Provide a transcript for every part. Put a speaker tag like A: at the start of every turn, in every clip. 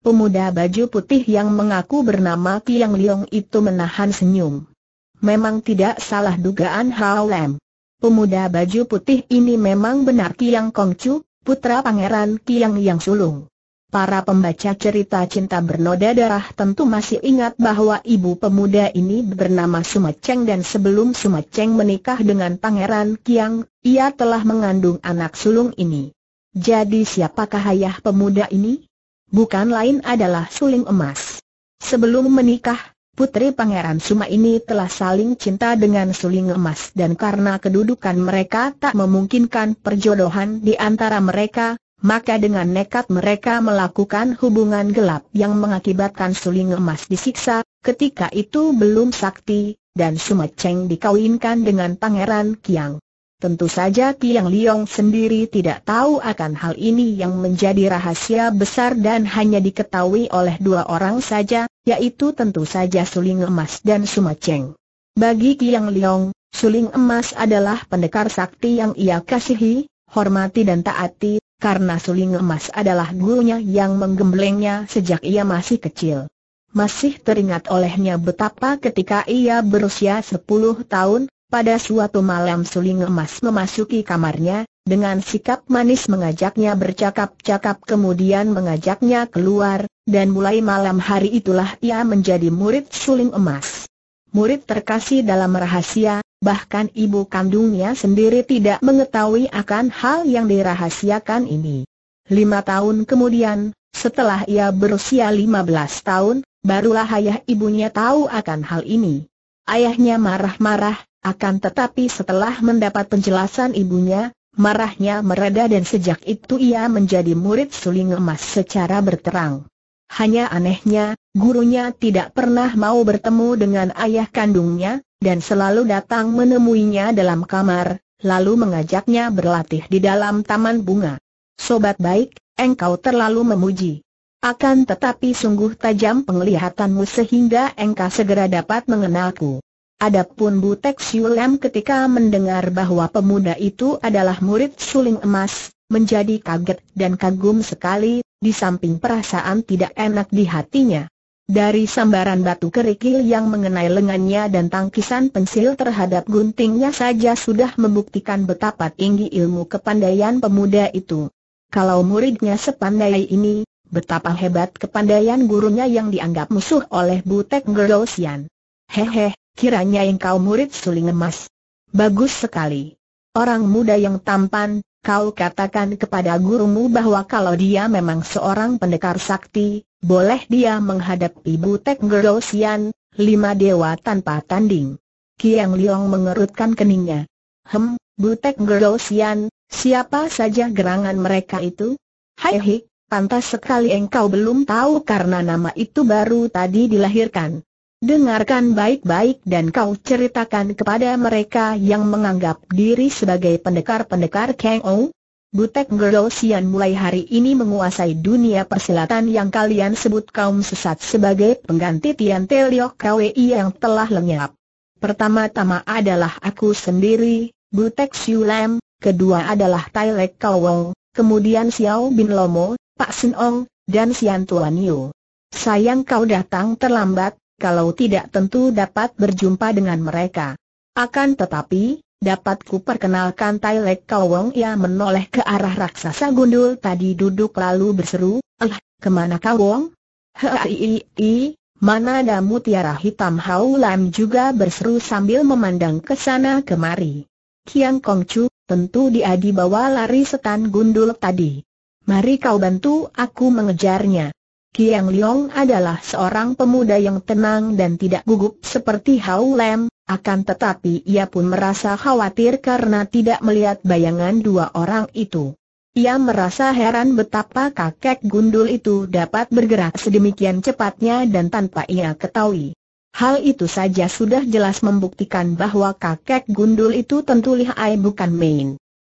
A: Pemuda baju putih yang mengaku bernama Tiang Liong itu menahan senyum. Memang tidak salah dugaan Hao Lam. Pemuda baju putih ini memang benar Tiang Chu, putra pangeran Tiang Yang Sulung. Para pembaca cerita cinta bernoda darah tentu masih ingat bahwa ibu pemuda ini bernama Cheng dan sebelum Cheng menikah dengan Pangeran Kiang, ia telah mengandung anak sulung ini. Jadi siapakah ayah pemuda ini? bukan lain adalah suling emas. Sebelum menikah, putri pangeran Suma ini telah saling cinta dengan suling emas dan karena kedudukan mereka tak memungkinkan perjodohan di antara mereka, maka dengan nekat mereka melakukan hubungan gelap yang mengakibatkan suling emas disiksa, ketika itu belum sakti, dan Cheng dikawinkan dengan Pangeran Kiang. Tentu saja Tiang Liong sendiri tidak tahu akan hal ini yang menjadi rahasia besar dan hanya diketahui oleh dua orang saja, yaitu tentu saja Suling Emas dan Sumaceng. Bagi Tiang Liong, Suling Emas adalah pendekar sakti yang ia kasihi, hormati dan taati, karena Suling Emas adalah gurunya yang menggemblengnya sejak ia masih kecil. Masih teringat olehnya betapa ketika ia berusia 10 tahun, pada suatu malam suling emas memasuki kamarnya, dengan sikap manis mengajaknya bercakap-cakap kemudian mengajaknya keluar, dan mulai malam hari itulah ia menjadi murid suling emas. Murid terkasih dalam rahasia, bahkan ibu kandungnya sendiri tidak mengetahui akan hal yang dirahasiakan ini. Lima tahun kemudian, setelah ia berusia 15 tahun, barulah ayah ibunya tahu akan hal ini. Ayahnya marah-marah, akan tetapi setelah mendapat penjelasan ibunya, marahnya mereda dan sejak itu ia menjadi murid suling emas secara berterang. Hanya anehnya, gurunya tidak pernah mau bertemu dengan ayah kandungnya, dan selalu datang menemuinya dalam kamar, lalu mengajaknya berlatih di dalam taman bunga. Sobat baik, engkau terlalu memuji. Akan tetapi sungguh tajam penglihatanmu sehingga engkau segera dapat mengenalku. Adapun Butek Siulem ketika mendengar bahwa pemuda itu adalah murid suling emas, menjadi kaget dan kagum sekali, di samping perasaan tidak enak di hatinya. Dari sambaran batu kerikil yang mengenai lengannya dan tangkisan pensil terhadap guntingnya saja sudah membuktikan betapa tinggi ilmu kepandaian pemuda itu. Kalau muridnya sepandai ini, Betapa hebat kepandaian gurunya yang dianggap musuh oleh Butek Ngerosian. Hehehe. Kiranya engkau murid suling emas. Bagus sekali. Orang muda yang tampan, kau katakan kepada gurumu bahwa kalau dia memang seorang pendekar sakti, boleh dia menghadapi Butek Gerosian, lima dewa tanpa tanding. Kiang Liong mengerutkan keningnya. Hem, Butek Gerosian, siapa saja gerangan mereka itu? Hai hei, pantas sekali engkau belum tahu karena nama itu baru tadi dilahirkan. Dengarkan baik-baik dan kau ceritakan kepada mereka yang menganggap diri sebagai pendekar-pendekar Kang Ou. Butek Sian mulai hari ini menguasai dunia persilatan yang kalian sebut kaum sesat sebagai pengganti Tian Te Kwei yang telah lenyap. Pertama-tama adalah aku sendiri, Butek Siu Lam, kedua adalah Tai Lek Kau kemudian Xiao Bin Lomo, Pak Sin Ong, dan Sian Tuan Yu. Sayang kau datang terlambat, kalau tidak tentu dapat berjumpa dengan mereka. Akan tetapi, dapat ku perkenalkan Tai Lek Kawong ia menoleh ke arah raksasa gundul tadi duduk lalu berseru, Alah, kemana Kawong? Hei, mana ada mutiara hitam Hau Lam juga berseru sambil memandang ke sana kemari. Kiang Kong Chu, tentu dia dibawa lari setan gundul tadi. Mari kau bantu aku mengejarnya. Kiang Liong adalah seorang pemuda yang tenang dan tidak gugup seperti Hau Lam, akan tetapi ia pun merasa khawatir karena tidak melihat bayangan dua orang itu. Ia merasa heran betapa kakek gundul itu dapat bergerak sedemikian cepatnya dan tanpa ia ketahui. Hal itu saja sudah jelas membuktikan bahwa kakek gundul itu tentu lihai bukan main.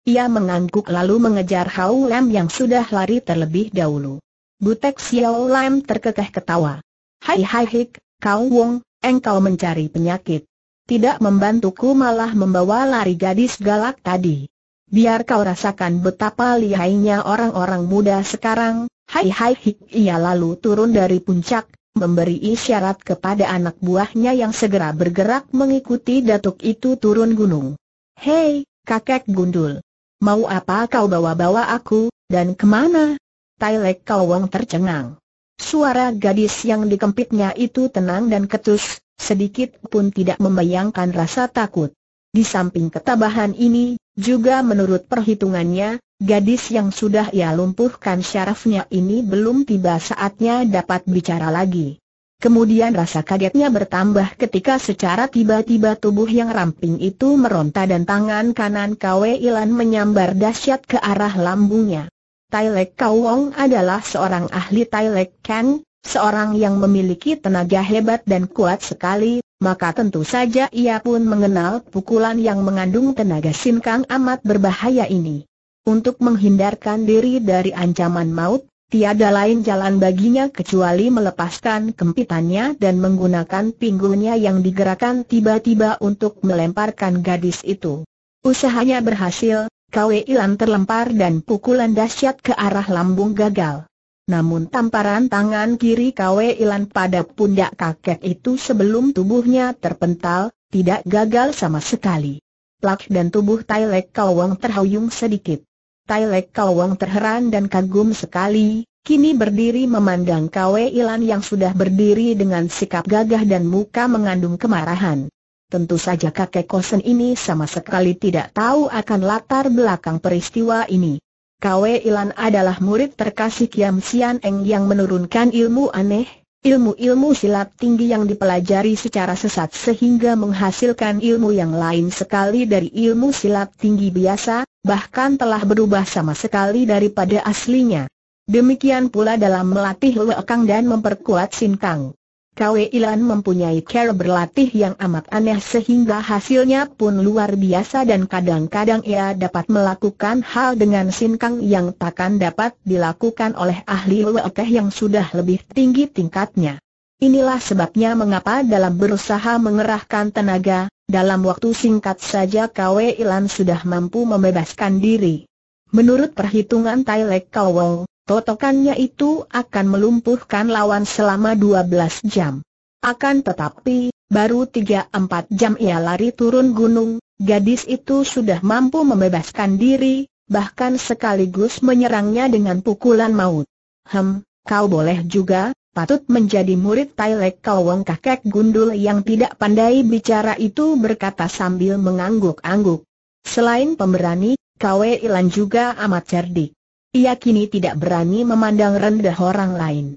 A: Ia mengangguk lalu mengejar Hau Lam yang sudah lari terlebih dahulu. Butek Xiao Lam terkekeh ketawa. Hai hai hik, kau wong, engkau mencari penyakit. Tidak membantuku malah membawa lari gadis galak tadi. Biar kau rasakan betapa lihainya orang-orang muda sekarang, hai hai hik ia lalu turun dari puncak, memberi isyarat kepada anak buahnya yang segera bergerak mengikuti datuk itu turun gunung. Hei, kakek gundul. Mau apa kau bawa-bawa aku, dan kemana? Tai Lek tercengang. Suara gadis yang dikempitnya itu tenang dan ketus, sedikit pun tidak membayangkan rasa takut. Di samping ketabahan ini, juga menurut perhitungannya, gadis yang sudah ia lumpuhkan syarafnya ini belum tiba saatnya dapat bicara lagi. Kemudian rasa kagetnya bertambah ketika secara tiba-tiba tubuh yang ramping itu meronta dan tangan kanan Kwe Ilan menyambar dahsyat ke arah lambungnya. Tai Lek Kau Wong adalah seorang ahli Tai Lek Kan, seorang yang memiliki tenaga hebat dan kuat sekali, maka tentu saja ia pun mengenal pukulan yang mengandung tenaga sinkang amat berbahaya ini. Untuk menghindarkan diri dari ancaman maut, tiada lain jalan baginya kecuali melepaskan kempitannya dan menggunakan pinggulnya yang digerakkan tiba-tiba untuk melemparkan gadis itu. Usahanya berhasil, Kwe Ilan terlempar dan pukulan dahsyat ke arah lambung gagal. Namun tamparan tangan kiri Kwe Ilan pada pundak kakek itu sebelum tubuhnya terpental, tidak gagal sama sekali. Plak dan tubuh Tai Lek Kawang terhuyung sedikit. Tai Lek Kawang terheran dan kagum sekali, kini berdiri memandang Kwe Ilan yang sudah berdiri dengan sikap gagah dan muka mengandung kemarahan. Tentu saja kakek Kosen ini sama sekali tidak tahu akan latar belakang peristiwa ini. Kwe Ilan adalah murid terkasih Kiam Sian Eng yang menurunkan ilmu aneh, ilmu-ilmu silat tinggi yang dipelajari secara sesat sehingga menghasilkan ilmu yang lain sekali dari ilmu silat tinggi biasa, bahkan telah berubah sama sekali daripada aslinya. Demikian pula dalam melatih Kang dan memperkuat Sin Kang. Kwe Ilan mempunyai cara berlatih yang amat aneh sehingga hasilnya pun luar biasa dan kadang-kadang ia dapat melakukan hal dengan sinkang yang takkan dapat dilakukan oleh ahli weteh yang sudah lebih tinggi tingkatnya. Inilah sebabnya mengapa dalam berusaha mengerahkan tenaga, dalam waktu singkat saja Kwe Ilan sudah mampu membebaskan diri. Menurut perhitungan Tailek Kowong, totokannya itu akan melumpuhkan lawan selama 12 jam. Akan tetapi, baru 3-4 jam ia lari turun gunung, gadis itu sudah mampu membebaskan diri, bahkan sekaligus menyerangnya dengan pukulan maut. Hem, kau boleh juga, patut menjadi murid Tailek Kawang kakek gundul yang tidak pandai bicara itu berkata sambil mengangguk-angguk. Selain pemberani, Kwe Ilan juga amat cerdik. Ia kini tidak berani memandang rendah orang lain.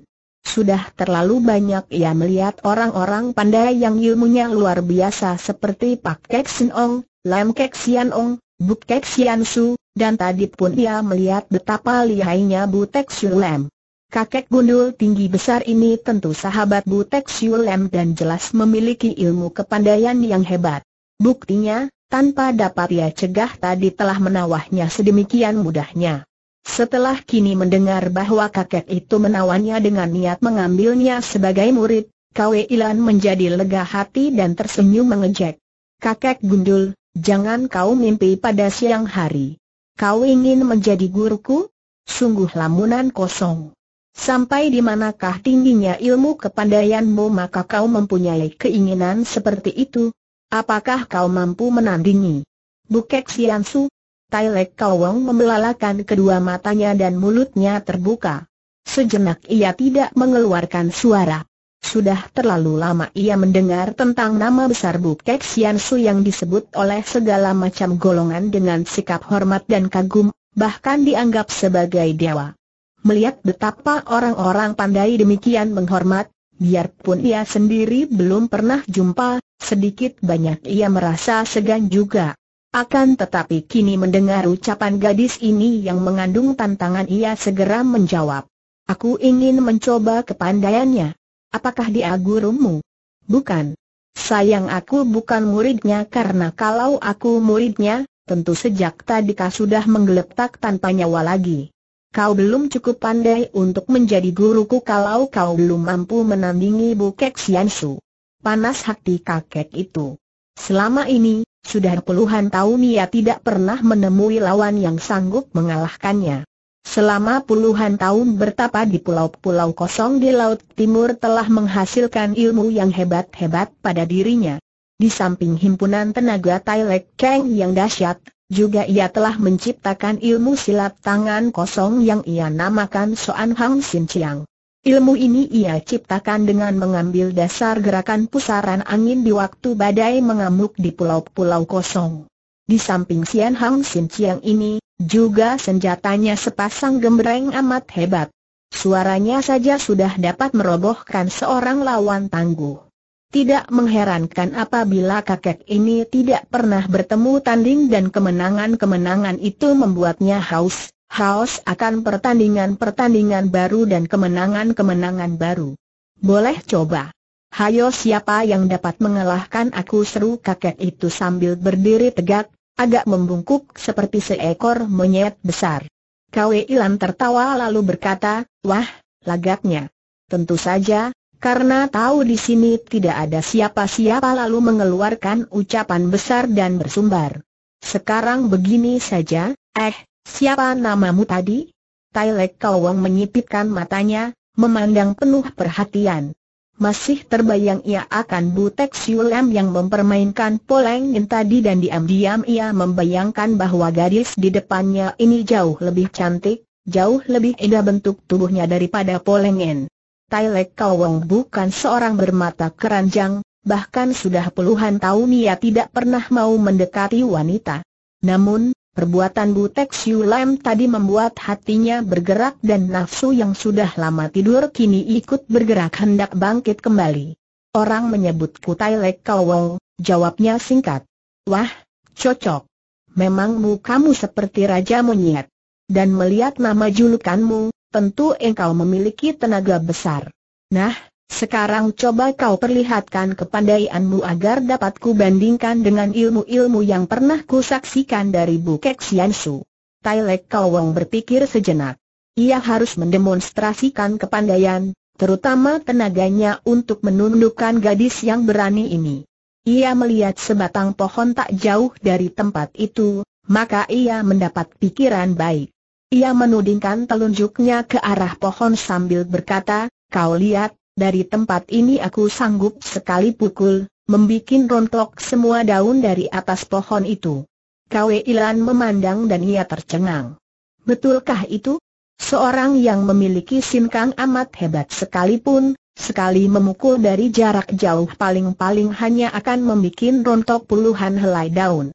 A: Sudah terlalu banyak ia melihat orang-orang pandai yang ilmunya luar biasa seperti Pak Kek Sin Ong, Lam Kek Sian Ong, Buk Kek Sian Su, dan tadi pun ia melihat betapa lihainya Butek Siu Lam. Kakek gundul tinggi besar ini tentu sahabat Butek Siu Lam dan jelas memiliki ilmu kepandaian yang hebat. Buktinya, tanpa dapat ia cegah tadi telah menawahnya sedemikian mudahnya. Setelah kini mendengar bahwa kakek itu menawannya dengan niat mengambilnya sebagai murid, Kwe Ilan menjadi lega hati dan tersenyum mengejek. Kakek gundul, jangan kau mimpi pada siang hari. Kau ingin menjadi guruku? Sungguh lamunan kosong. Sampai di manakah tingginya ilmu kepandaianmu maka kau mempunyai keinginan seperti itu? Apakah kau mampu menandingi? Bukek Siansu, Tailek Kawong membelalakan kedua matanya dan mulutnya terbuka. Sejenak ia tidak mengeluarkan suara. Sudah terlalu lama ia mendengar tentang nama besar Bukek Sian Su yang disebut oleh segala macam golongan dengan sikap hormat dan kagum, bahkan dianggap sebagai dewa. Melihat betapa orang-orang pandai demikian menghormat, biarpun ia sendiri belum pernah jumpa, sedikit banyak ia merasa segan juga. Akan tetapi kini mendengar ucapan gadis ini yang mengandung tantangan ia segera menjawab. Aku ingin mencoba kepandaiannya. Apakah dia gurumu? Bukan. Sayang aku bukan muridnya karena kalau aku muridnya, tentu sejak tadi kau sudah menggeletak tanpa nyawa lagi. Kau belum cukup pandai untuk menjadi guruku kalau kau belum mampu menandingi Bukek Su. Panas hati kakek itu. Selama ini, sudah puluhan tahun ia tidak pernah menemui lawan yang sanggup mengalahkannya. Selama puluhan tahun bertapa di pulau-pulau kosong di Laut Timur telah menghasilkan ilmu yang hebat-hebat pada dirinya. Di samping himpunan tenaga Tailek Kang yang dahsyat, juga ia telah menciptakan ilmu silat tangan kosong yang ia namakan Soan Hang Sin Chiang. Ilmu ini ia ciptakan dengan mengambil dasar gerakan pusaran angin di waktu badai mengamuk di pulau-pulau kosong. Di samping Sian Hang Sin Chiang ini, juga senjatanya sepasang gembreng amat hebat. Suaranya saja sudah dapat merobohkan seorang lawan tangguh. Tidak mengherankan apabila kakek ini tidak pernah bertemu tanding dan kemenangan-kemenangan itu membuatnya haus, haus akan pertandingan-pertandingan baru dan kemenangan-kemenangan baru. Boleh coba. Hayo siapa yang dapat mengalahkan aku seru kakek itu sambil berdiri tegak, agak membungkuk seperti seekor monyet besar. Kwe Ilan tertawa lalu berkata, wah, lagaknya. Tentu saja, karena tahu di sini tidak ada siapa-siapa lalu mengeluarkan ucapan besar dan bersumbar. Sekarang begini saja, eh, Siapa namamu tadi? Tailek Kawang menyipitkan matanya, memandang penuh perhatian. Masih terbayang ia akan Butek Siulam yang mempermainkan Poleng tadi dan diam-diam ia membayangkan bahwa gadis di depannya ini jauh lebih cantik, jauh lebih indah bentuk tubuhnya daripada Polengen. Tailek Wong bukan seorang bermata keranjang, bahkan sudah puluhan tahun ia tidak pernah mau mendekati wanita. Namun, Perbuatan Butek Siu Lam tadi membuat hatinya bergerak dan nafsu yang sudah lama tidur kini ikut bergerak hendak bangkit kembali. Orang menyebutku Tai Lek Kowong, jawabnya singkat. Wah, cocok. Memangmu kamu seperti Raja Monyet. Dan melihat nama julukanmu, tentu engkau memiliki tenaga besar. Nah, sekarang coba kau perlihatkan kepandaianmu agar dapat kubandingkan dengan ilmu-ilmu yang pernah kusaksikan dari Bukek Siansu. Tailek Wong berpikir sejenak. Ia harus mendemonstrasikan kepandaian, terutama tenaganya untuk menundukkan gadis yang berani ini. Ia melihat sebatang pohon tak jauh dari tempat itu, maka ia mendapat pikiran baik. Ia menudingkan telunjuknya ke arah pohon sambil berkata, kau lihat, dari tempat ini aku sanggup sekali pukul, membuat rontok semua daun dari atas pohon itu. Kwe Ilan memandang dan ia tercengang. Betulkah itu? Seorang yang memiliki sinkang amat hebat sekalipun, sekali memukul dari jarak jauh paling-paling hanya akan membuat rontok puluhan helai daun.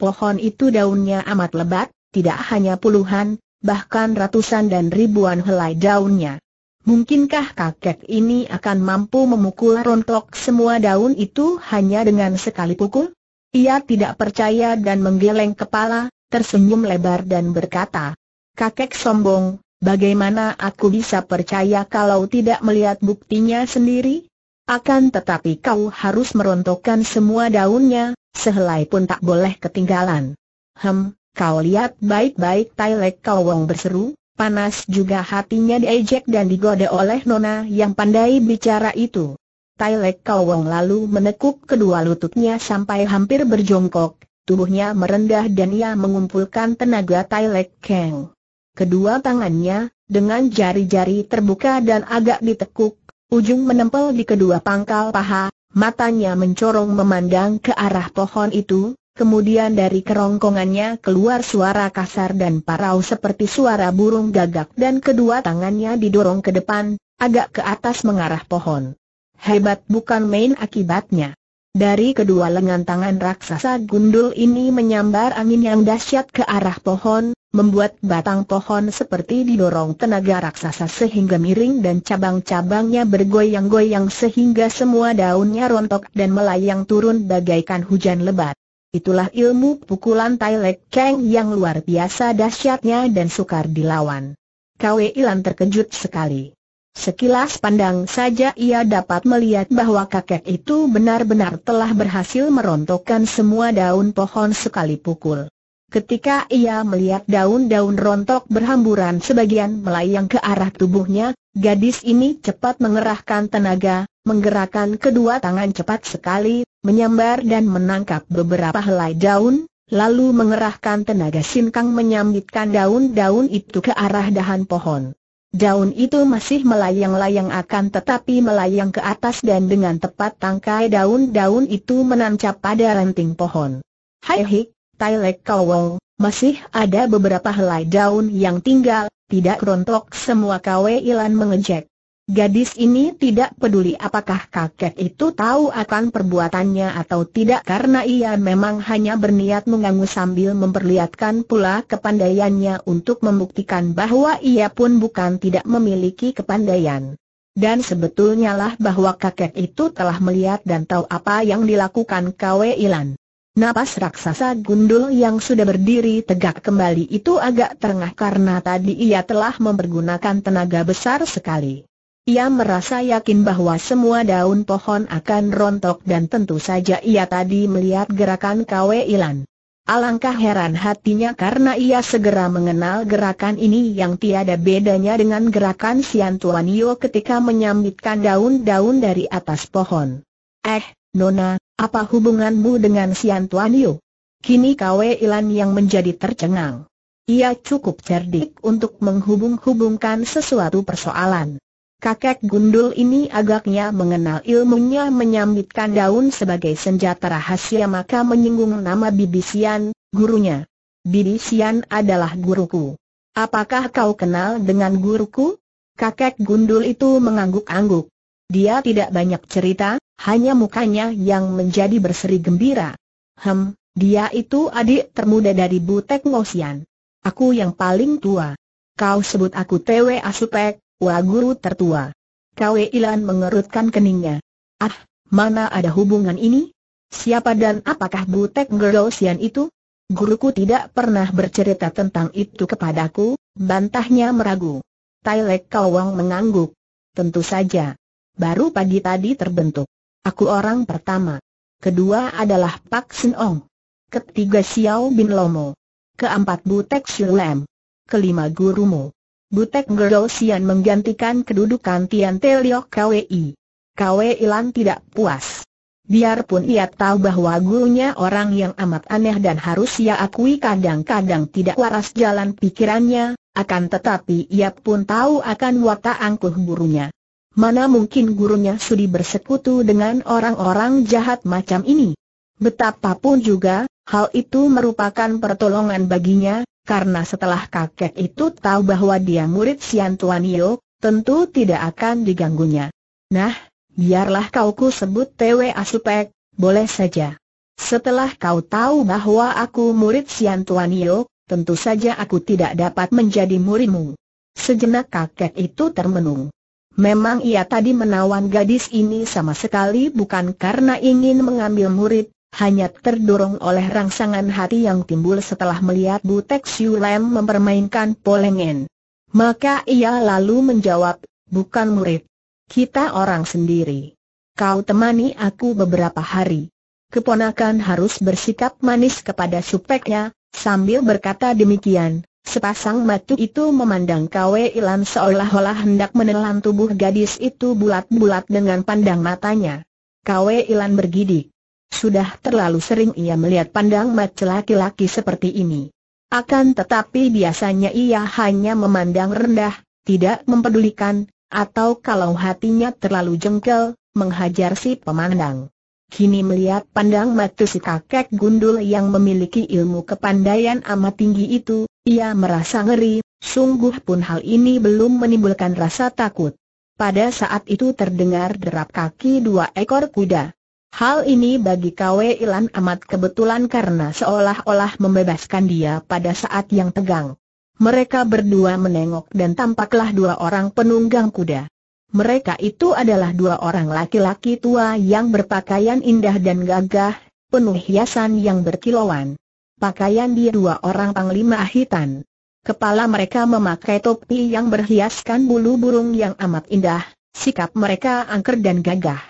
A: Pohon itu daunnya amat lebat, tidak hanya puluhan, bahkan ratusan dan ribuan helai daunnya. Mungkinkah kakek ini akan mampu memukul rontok semua daun itu hanya dengan sekali pukul? Ia tidak percaya dan menggeleng kepala, tersenyum lebar dan berkata, Kakek sombong, bagaimana aku bisa percaya kalau tidak melihat buktinya sendiri? Akan tetapi kau harus merontokkan semua daunnya, sehelai pun tak boleh ketinggalan. Hem, kau lihat baik-baik Tailek Kawong berseru, Panas juga hatinya diejek dan digoda oleh Nona yang pandai bicara itu. Tai Lek lalu menekuk kedua lututnya sampai hampir berjongkok, tubuhnya merendah dan ia mengumpulkan tenaga Tai Lek Kang. Kedua tangannya, dengan jari-jari terbuka dan agak ditekuk, ujung menempel di kedua pangkal paha, matanya mencorong memandang ke arah pohon itu, Kemudian dari kerongkongannya keluar suara kasar dan parau seperti suara burung gagak dan kedua tangannya didorong ke depan, agak ke atas mengarah pohon. Hebat bukan main akibatnya. Dari kedua lengan tangan raksasa gundul ini menyambar angin yang dahsyat ke arah pohon, membuat batang pohon seperti didorong tenaga raksasa sehingga miring dan cabang-cabangnya bergoyang-goyang sehingga semua daunnya rontok dan melayang turun bagaikan hujan lebat. Itulah ilmu pukulan Tai Lek Kang yang luar biasa dahsyatnya dan sukar dilawan. Kwe Ilan terkejut sekali. Sekilas pandang saja ia dapat melihat bahwa kakek itu benar-benar telah berhasil merontokkan semua daun pohon sekali pukul. Ketika ia melihat daun-daun rontok berhamburan sebagian melayang ke arah tubuhnya, Gadis ini cepat mengerahkan tenaga, menggerakkan kedua tangan cepat sekali, menyambar dan menangkap beberapa helai daun, lalu mengerahkan tenaga sinkang menyambitkan daun-daun itu ke arah dahan pohon. Daun itu masih melayang-layang akan tetapi melayang ke atas dan dengan tepat tangkai daun-daun itu menancap pada ranting pohon. Hai hik, Tai Lek Kowong, masih ada beberapa helai daun yang tinggal, tidak rontok semua kawe Ilan mengejek. Gadis ini tidak peduli apakah kakek itu tahu akan perbuatannya atau tidak karena ia memang hanya berniat mengganggu sambil memperlihatkan pula kepandaiannya untuk membuktikan bahwa ia pun bukan tidak memiliki kepandaian. Dan sebetulnya lah bahwa kakek itu telah melihat dan tahu apa yang dilakukan Kwe Ilan. Napas raksasa gundul yang sudah berdiri tegak kembali itu agak terengah karena tadi ia telah mempergunakan tenaga besar sekali. Ia merasa yakin bahwa semua daun pohon akan rontok dan tentu saja ia tadi melihat gerakan Kwe Ilan. Alangkah heran hatinya karena ia segera mengenal gerakan ini yang tiada bedanya dengan gerakan Sian Tuan Yo ketika menyambitkan daun-daun dari atas pohon. Eh, Nona, apa hubunganmu dengan Sian Tuan Yu? Kini Kwe Ilan yang menjadi tercengang. Ia cukup cerdik untuk menghubung-hubungkan sesuatu persoalan. Kakek gundul ini agaknya mengenal ilmunya menyambitkan daun sebagai senjata rahasia maka menyinggung nama Bibi Sian, gurunya. Bibi Sian adalah guruku. Apakah kau kenal dengan guruku? Kakek gundul itu mengangguk-angguk. Dia tidak banyak cerita, hanya mukanya yang menjadi berseri gembira. Hem, dia itu adik termuda dari Butek Ngosian. Aku yang paling tua. Kau sebut aku Tewe Asupek, wa guru tertua. Kwe Ilan mengerutkan keningnya. Ah, mana ada hubungan ini? Siapa dan apakah Butek Ngosian itu? Guruku tidak pernah bercerita tentang itu kepadaku, bantahnya meragu. Tailek Kawang mengangguk. Tentu saja. Baru pagi tadi terbentuk. Aku orang pertama. Kedua adalah Pak Sin Ong. Ketiga Xiao Bin Lomo. Keempat Butek Shulem. Kelima Gurumu. Butek Gerdo Sian menggantikan kedudukan Tian Te Lio KWI. KWI Lan tidak puas. Biarpun ia tahu bahwa gurunya orang yang amat aneh dan harus ia akui kadang-kadang tidak waras jalan pikirannya, akan tetapi ia pun tahu akan watak angkuh gurunya. Mana mungkin gurunya sudi bersekutu dengan orang-orang jahat macam ini? Betapapun juga, hal itu merupakan pertolongan baginya, karena setelah kakek itu tahu bahwa dia murid Sian Tuan Yeo, tentu tidak akan diganggunya. Nah, biarlah kau ku sebut Tewe Asupek, boleh saja. Setelah kau tahu bahwa aku murid Sian Tuan Yeo, tentu saja aku tidak dapat menjadi murimu. Sejenak kakek itu termenung. Memang ia tadi menawan gadis ini sama sekali bukan karena ingin mengambil murid, hanya terdorong oleh rangsangan hati yang timbul setelah melihat Butek Lem mempermainkan polengen. Maka ia lalu menjawab, bukan murid. Kita orang sendiri. Kau temani aku beberapa hari. Keponakan harus bersikap manis kepada supeknya, sambil berkata demikian, Sepasang matu itu memandang Kwe Ilam seolah-olah hendak menelan tubuh gadis itu bulat-bulat dengan pandang matanya. Kwe Ilan bergidik. Sudah terlalu sering ia melihat pandang mata laki-laki seperti ini. Akan tetapi biasanya ia hanya memandang rendah, tidak mempedulikan, atau kalau hatinya terlalu jengkel, menghajar si pemandang. Kini melihat pandang mata si kakek gundul yang memiliki ilmu kepandaian amat tinggi itu, ia merasa ngeri, sungguh pun hal ini belum menimbulkan rasa takut. Pada saat itu terdengar derap kaki dua ekor kuda. Hal ini bagi Kwe Ilan amat kebetulan karena seolah-olah membebaskan dia pada saat yang tegang. Mereka berdua menengok dan tampaklah dua orang penunggang kuda. Mereka itu adalah dua orang laki-laki tua yang berpakaian indah dan gagah, penuh hiasan yang berkilauan pakaian di dua orang panglima hitam. Kepala mereka memakai topi yang berhiaskan bulu burung yang amat indah, sikap mereka angker dan gagah.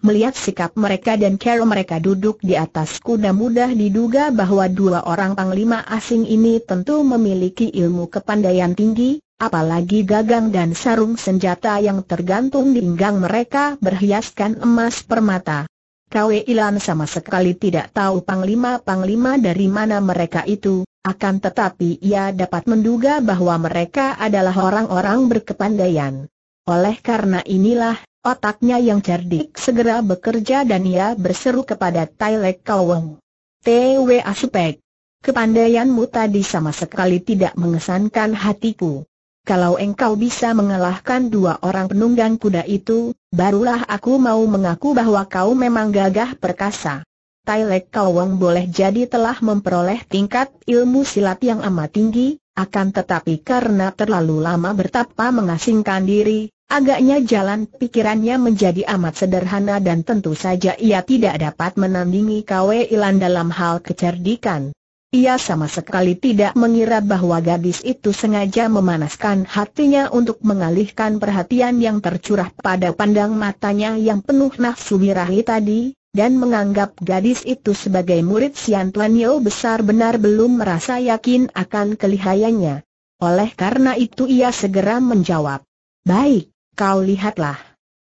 A: Melihat sikap mereka dan cara mereka duduk di atas kuda mudah diduga bahwa dua orang panglima asing ini tentu memiliki ilmu kepandaian tinggi, apalagi gagang dan sarung senjata yang tergantung di pinggang mereka berhiaskan emas permata. Kwe Ilan sama sekali tidak tahu panglima-panglima dari mana mereka itu, akan tetapi ia dapat menduga bahwa mereka adalah orang-orang berkepandaian. Oleh karena inilah, otaknya yang cerdik segera bekerja dan ia berseru kepada Tailek Kaweng. T.W. Asupek, kepandaianmu tadi sama sekali tidak mengesankan hatiku. Kalau engkau bisa mengalahkan dua orang penunggang kuda itu, barulah aku mau mengaku bahwa kau memang gagah perkasa. Tai Lek Kawong boleh jadi telah memperoleh tingkat ilmu silat yang amat tinggi, akan tetapi karena terlalu lama bertapa mengasingkan diri, Agaknya jalan pikirannya menjadi amat sederhana dan tentu saja ia tidak dapat menandingi Kwe Ilan dalam hal kecerdikan. Ia sama sekali tidak mengira bahwa gadis itu sengaja memanaskan hatinya untuk mengalihkan perhatian yang tercurah pada pandang matanya yang penuh nafsu birahi tadi, dan menganggap gadis itu sebagai murid Sian Tuan Yeo besar benar belum merasa yakin akan kelihayannya. Oleh karena itu ia segera menjawab, Baik, kau lihatlah.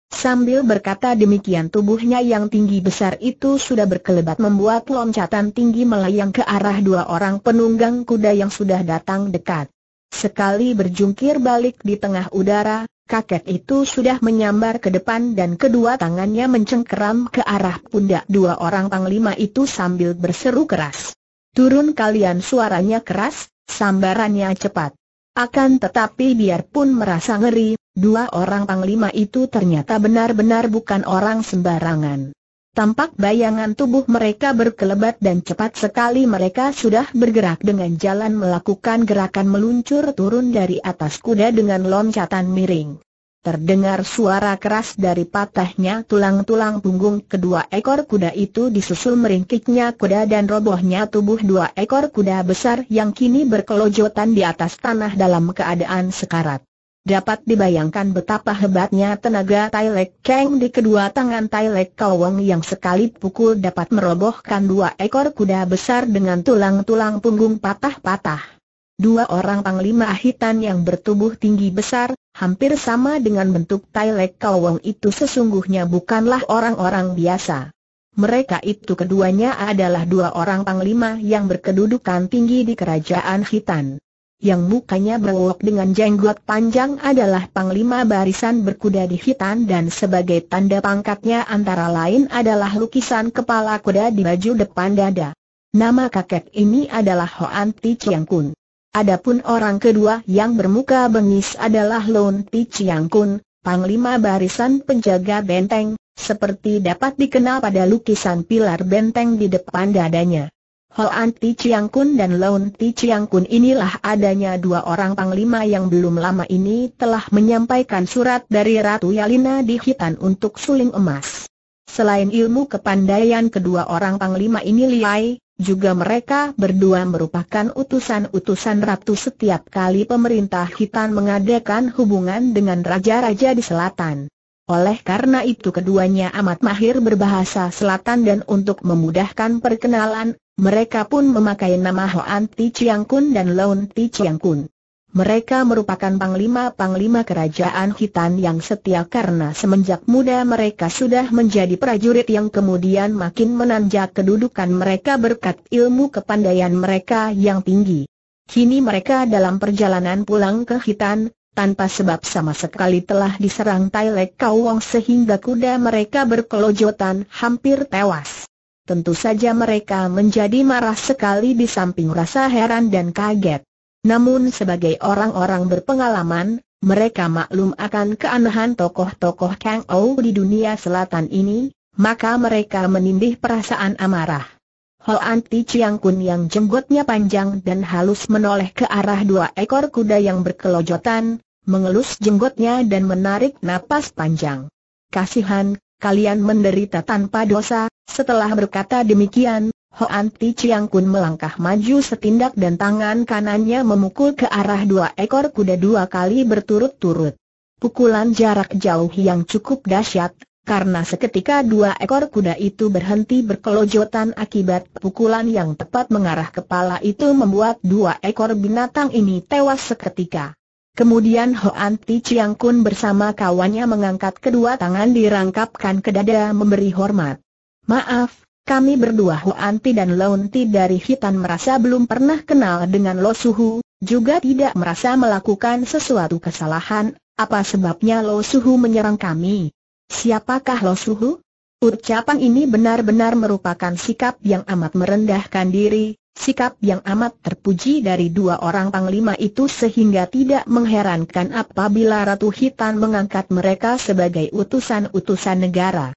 A: Sambil berkata demikian tubuhnya yang tinggi besar itu sudah berkelebat membuat loncatan tinggi melayang ke arah dua orang penunggang kuda yang sudah datang dekat. Sekali berjungkir balik di tengah udara, kakek itu sudah menyambar ke depan dan kedua tangannya mencengkeram ke arah pundak dua orang panglima itu sambil berseru keras. Turun kalian suaranya keras, sambarannya cepat. Akan tetapi biarpun merasa ngeri, Dua orang panglima itu ternyata benar-benar bukan orang sembarangan. Tampak bayangan tubuh mereka berkelebat dan cepat sekali mereka sudah bergerak dengan jalan melakukan gerakan meluncur turun dari atas kuda dengan loncatan miring. Terdengar suara keras dari patahnya tulang-tulang punggung kedua ekor kuda itu disusul meringkiknya kuda dan robohnya tubuh dua ekor kuda besar yang kini berkelojotan di atas tanah dalam keadaan sekarat. Dapat dibayangkan betapa hebatnya tenaga Tai Lek Kang di kedua tangan Tai Lek yang sekali pukul dapat merobohkan dua ekor kuda besar dengan tulang-tulang punggung patah-patah. Dua orang panglima Ahitan yang bertubuh tinggi besar, hampir sama dengan bentuk Tai Lek itu sesungguhnya bukanlah orang-orang biasa. Mereka itu keduanya adalah dua orang panglima yang berkedudukan tinggi di kerajaan hitan yang mukanya berwok dengan jenggot panjang adalah Panglima Barisan Berkuda di hitam dan sebagai tanda pangkatnya antara lain adalah lukisan kepala kuda di baju depan dada. Nama kakek ini adalah Hoan Ti Chiang Kun. Adapun orang kedua yang bermuka bengis adalah Lon Ti Chiang Kun, Panglima Barisan Penjaga Benteng, seperti dapat dikenal pada lukisan pilar benteng di depan dadanya. Hoan Ti Chiang Kun dan Loun Ti Chiang Kun inilah adanya dua orang panglima yang belum lama ini telah menyampaikan surat dari Ratu Yalina di Hitan untuk suling emas. Selain ilmu kepandaian kedua orang panglima ini liai, juga mereka berdua merupakan utusan-utusan ratu setiap kali pemerintah Hitan mengadakan hubungan dengan raja-raja di selatan. Oleh karena itu keduanya amat mahir berbahasa selatan dan untuk memudahkan perkenalan, mereka pun memakai nama Hoan Ti Chiang Kun dan Lon Ti Chiang Kun. Mereka merupakan panglima-panglima kerajaan Khitan yang setia karena semenjak muda mereka sudah menjadi prajurit yang kemudian makin menanjak kedudukan mereka berkat ilmu kepandaian mereka yang tinggi. Kini mereka dalam perjalanan pulang ke Khitan, tanpa sebab sama sekali telah diserang Tai Lek sehingga kuda mereka berkelojotan hampir tewas tentu saja mereka menjadi marah sekali di samping rasa heran dan kaget. Namun sebagai orang-orang berpengalaman, mereka maklum akan keanehan tokoh-tokoh Kang Ou di dunia selatan ini, maka mereka menindih perasaan amarah. Hoan Ti Chiang Kun yang jenggotnya panjang dan halus menoleh ke arah dua ekor kuda yang berkelojotan, mengelus jenggotnya dan menarik napas panjang. Kasihan, kalian menderita tanpa dosa, setelah berkata demikian, Hoan Ti Chiang Kun melangkah maju setindak dan tangan kanannya memukul ke arah dua ekor kuda dua kali berturut-turut. Pukulan jarak jauh yang cukup dahsyat, karena seketika dua ekor kuda itu berhenti berkelojotan akibat pukulan yang tepat mengarah kepala itu membuat dua ekor binatang ini tewas seketika. Kemudian Hoan Ti Chiang Kun bersama kawannya mengangkat kedua tangan dirangkapkan ke dada memberi hormat. Maaf, kami berdua Huanti dan Launti dari Hitan merasa belum pernah kenal dengan Lo Suhu, juga tidak merasa melakukan sesuatu kesalahan, apa sebabnya Lo Suhu menyerang kami? Siapakah Lo Suhu? Ucapan ini benar-benar merupakan sikap yang amat merendahkan diri, sikap yang amat terpuji dari dua orang panglima itu sehingga tidak mengherankan apabila Ratu Hitan mengangkat mereka sebagai utusan-utusan negara.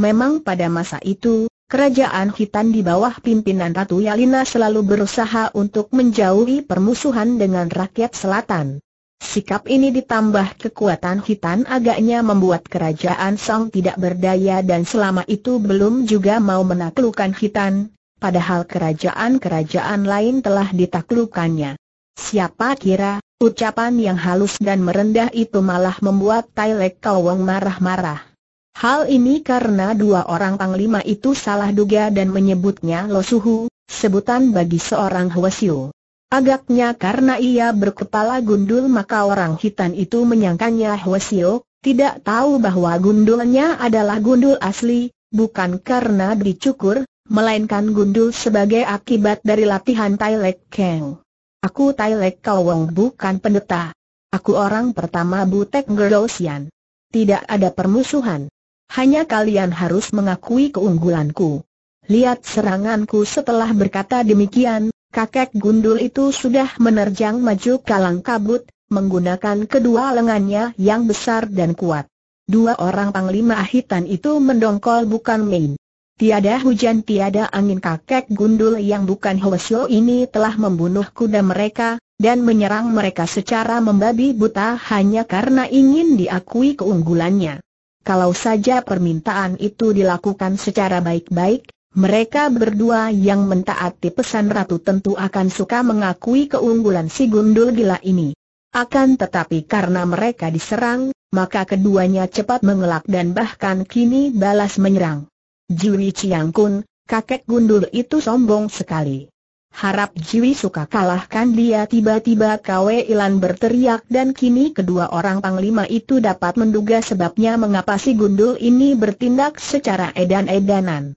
A: Memang pada masa itu, kerajaan Hitan di bawah pimpinan Ratu Yalina selalu berusaha untuk menjauhi permusuhan dengan rakyat selatan. Sikap ini ditambah kekuatan Hitan agaknya membuat kerajaan Song tidak berdaya dan selama itu belum juga mau menaklukkan Hitan, padahal kerajaan-kerajaan lain telah ditaklukkannya. Siapa kira, ucapan yang halus dan merendah itu malah membuat Tai Lek marah-marah. Hal ini karena dua orang panglima itu salah duga dan menyebutnya Lo sebutan bagi seorang Hwasio. Agaknya karena ia berkepala gundul maka orang hitam itu menyangkanya Hwasio, tidak tahu bahwa gundulnya adalah gundul asli, bukan karena dicukur, melainkan gundul sebagai akibat dari latihan Tai Lek Keng. Aku Tai Lek Kawong bukan pendeta. Aku orang pertama Butek Ngerosian. Tidak ada permusuhan hanya kalian harus mengakui keunggulanku. Lihat seranganku setelah berkata demikian, kakek gundul itu sudah menerjang maju kalang kabut, menggunakan kedua lengannya yang besar dan kuat. Dua orang panglima ahitan itu mendongkol bukan main. Tiada hujan tiada angin kakek gundul yang bukan Hwasyo ini telah membunuh kuda mereka, dan menyerang mereka secara membabi buta hanya karena ingin diakui keunggulannya kalau saja permintaan itu dilakukan secara baik-baik, mereka berdua yang mentaati pesan ratu tentu akan suka mengakui keunggulan si gundul gila ini. Akan tetapi karena mereka diserang, maka keduanya cepat mengelak dan bahkan kini balas menyerang. Juri Chiang Kun, kakek gundul itu sombong sekali. Harap Jiwi suka kalahkan dia tiba-tiba Kwe Ilan berteriak dan kini kedua orang panglima itu dapat menduga sebabnya mengapa si gundul ini bertindak secara edan-edanan.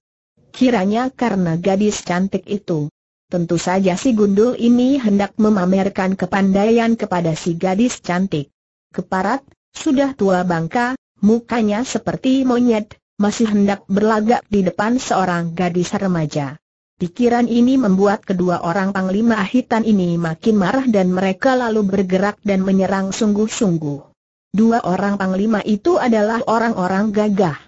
A: Kiranya karena gadis cantik itu. Tentu saja si gundul ini hendak memamerkan kepandaian kepada si gadis cantik. Keparat, sudah tua bangka, mukanya seperti monyet, masih hendak berlagak di depan seorang gadis remaja. Pikiran ini membuat kedua orang panglima hitam ini makin marah dan mereka lalu bergerak dan menyerang sungguh-sungguh. Dua orang panglima itu adalah orang-orang gagah.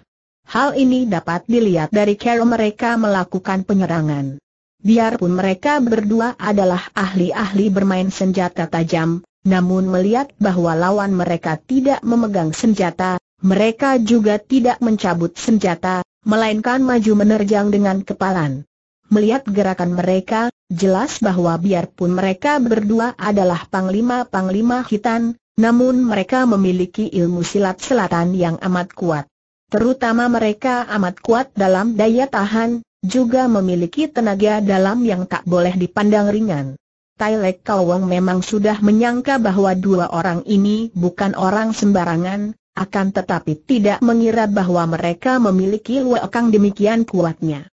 A: Hal ini dapat dilihat dari cara mereka melakukan penyerangan. Biarpun mereka berdua adalah ahli-ahli bermain senjata tajam, namun melihat bahwa lawan mereka tidak memegang senjata, mereka juga tidak mencabut senjata, melainkan maju menerjang dengan kepalan. Melihat gerakan mereka, jelas bahwa biarpun mereka berdua adalah panglima-panglima hitam, namun mereka memiliki ilmu silat selatan yang amat kuat. Terutama mereka amat kuat dalam daya tahan, juga memiliki tenaga dalam yang tak boleh dipandang ringan. Tai Lek Kawang memang sudah menyangka bahwa dua orang ini bukan orang sembarangan, akan tetapi tidak mengira bahwa mereka memiliki luakang demikian kuatnya.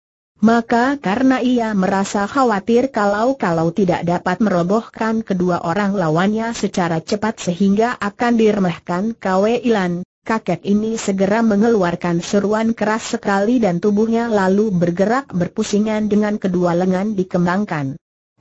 A: Maka karena ia merasa khawatir kalau-kalau tidak dapat merobohkan kedua orang lawannya secara cepat sehingga akan diremehkan Kwe Ilan, kakek ini segera mengeluarkan seruan keras sekali dan tubuhnya lalu bergerak berpusingan dengan kedua lengan dikembangkan.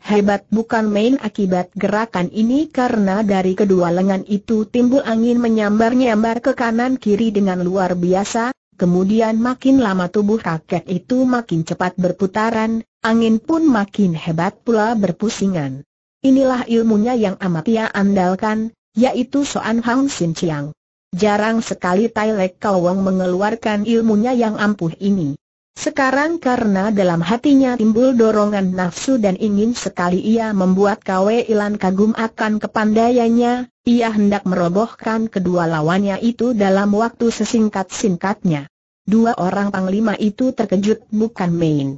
A: Hebat bukan main akibat gerakan ini karena dari kedua lengan itu timbul angin menyambar-nyambar ke kanan kiri dengan luar biasa, Kemudian makin lama tubuh rakyat itu makin cepat berputaran, angin pun makin hebat pula berpusingan. Inilah ilmunya yang amat ia andalkan, yaitu Soan Hang Sin Chiang. Jarang sekali Tai Lek Kawong mengeluarkan ilmunya yang ampuh ini. Sekarang karena dalam hatinya timbul dorongan nafsu dan ingin sekali ia membuat Kwe Ilan kagum akan kepandaiannya, ia hendak merobohkan kedua lawannya itu dalam waktu sesingkat-singkatnya. Dua orang panglima itu terkejut bukan main.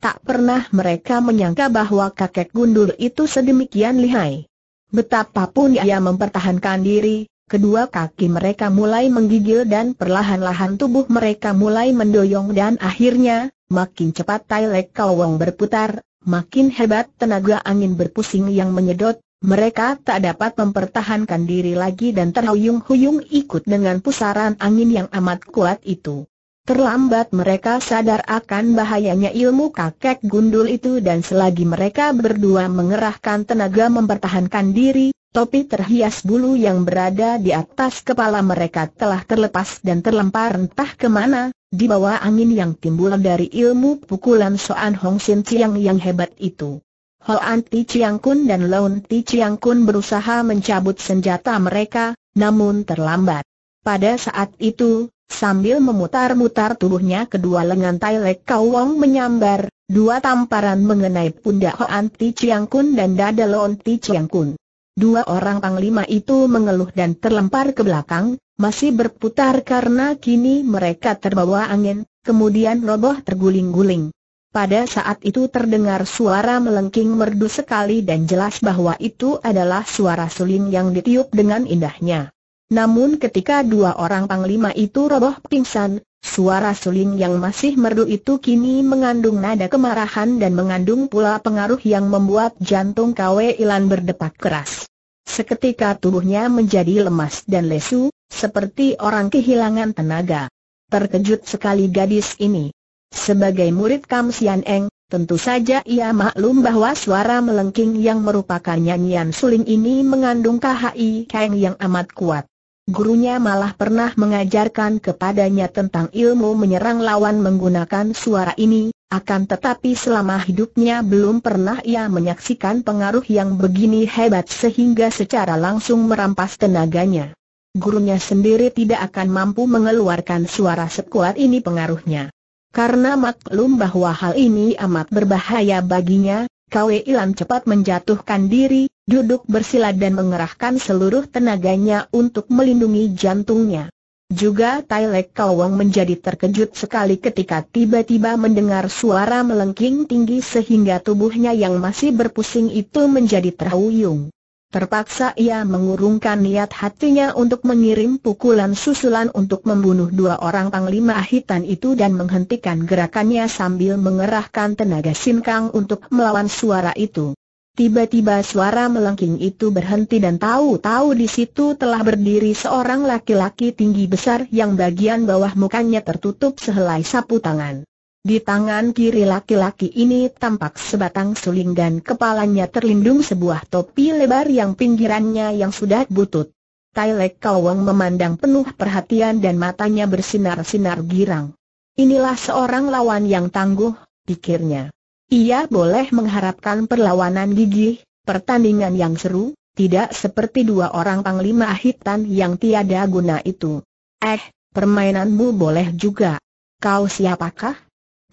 A: Tak pernah mereka menyangka bahwa kakek gundul itu sedemikian lihai. Betapapun ia mempertahankan diri, Kedua kaki mereka mulai menggigil dan perlahan-lahan tubuh mereka mulai mendoyong dan akhirnya, makin cepat Tai Lek Kawong berputar, makin hebat tenaga angin berpusing yang menyedot, mereka tak dapat mempertahankan diri lagi dan terhuyung-huyung ikut dengan pusaran angin yang amat kuat itu. Terlambat mereka sadar akan bahayanya ilmu kakek gundul itu dan selagi mereka berdua mengerahkan tenaga mempertahankan diri, Topi terhias bulu yang berada di atas kepala mereka telah terlepas dan terlempar entah kemana, di bawah angin yang timbul dari ilmu pukulan Soan Hong Sin Chiang yang hebat itu. Hoan Ti Chiang Kun dan Lon Ti Chiang Kun berusaha mencabut senjata mereka, namun terlambat. Pada saat itu, sambil memutar-mutar tubuhnya kedua lengan Tai Lek Kau Wong menyambar, dua tamparan mengenai pundak Hoan Ti Chiang Kun dan dada Lon Ti Chiang Kun. Dua orang panglima itu mengeluh dan terlempar ke belakang, masih berputar karena kini mereka terbawa angin, kemudian roboh terguling-guling. Pada saat itu terdengar suara melengking merdu sekali dan jelas bahwa itu adalah suara suling yang ditiup dengan indahnya. Namun ketika dua orang panglima itu roboh pingsan, Suara suling yang masih merdu itu kini mengandung nada kemarahan dan mengandung pula pengaruh yang membuat jantung Kwe Ilan berdepak keras. Seketika tubuhnya menjadi lemas dan lesu, seperti orang kehilangan tenaga. Terkejut sekali gadis ini. Sebagai murid Kam Sian Eng, tentu saja ia maklum bahwa suara melengking yang merupakan nyanyian suling ini mengandung KHI Kang yang amat kuat gurunya malah pernah mengajarkan kepadanya tentang ilmu menyerang lawan menggunakan suara ini, akan tetapi selama hidupnya belum pernah ia menyaksikan pengaruh yang begini hebat sehingga secara langsung merampas tenaganya. Gurunya sendiri tidak akan mampu mengeluarkan suara sekuat ini pengaruhnya. Karena maklum bahwa hal ini amat berbahaya baginya, Kwe Ilan cepat menjatuhkan diri, duduk bersila dan mengerahkan seluruh tenaganya untuk melindungi jantungnya. Juga Tai Lek Kawang menjadi terkejut sekali ketika tiba-tiba mendengar suara melengking tinggi sehingga tubuhnya yang masih berpusing itu menjadi terhuyung. Terpaksa ia mengurungkan niat hatinya untuk mengirim pukulan susulan untuk membunuh dua orang panglima hitam itu dan menghentikan gerakannya sambil mengerahkan tenaga sinkang untuk melawan suara itu. Tiba-tiba suara melengking itu berhenti dan tahu-tahu di situ telah berdiri seorang laki-laki tinggi besar yang bagian bawah mukanya tertutup sehelai sapu tangan. Di tangan kiri laki-laki ini tampak sebatang suling dan kepalanya terlindung sebuah topi lebar yang pinggirannya yang sudah butut. Tailek Kawang memandang penuh perhatian dan matanya bersinar-sinar girang. Inilah seorang lawan yang tangguh, pikirnya. Ia boleh mengharapkan perlawanan gigih, pertandingan yang seru, tidak seperti dua orang panglima hitan yang tiada guna itu. Eh, permainanmu boleh juga. Kau siapakah?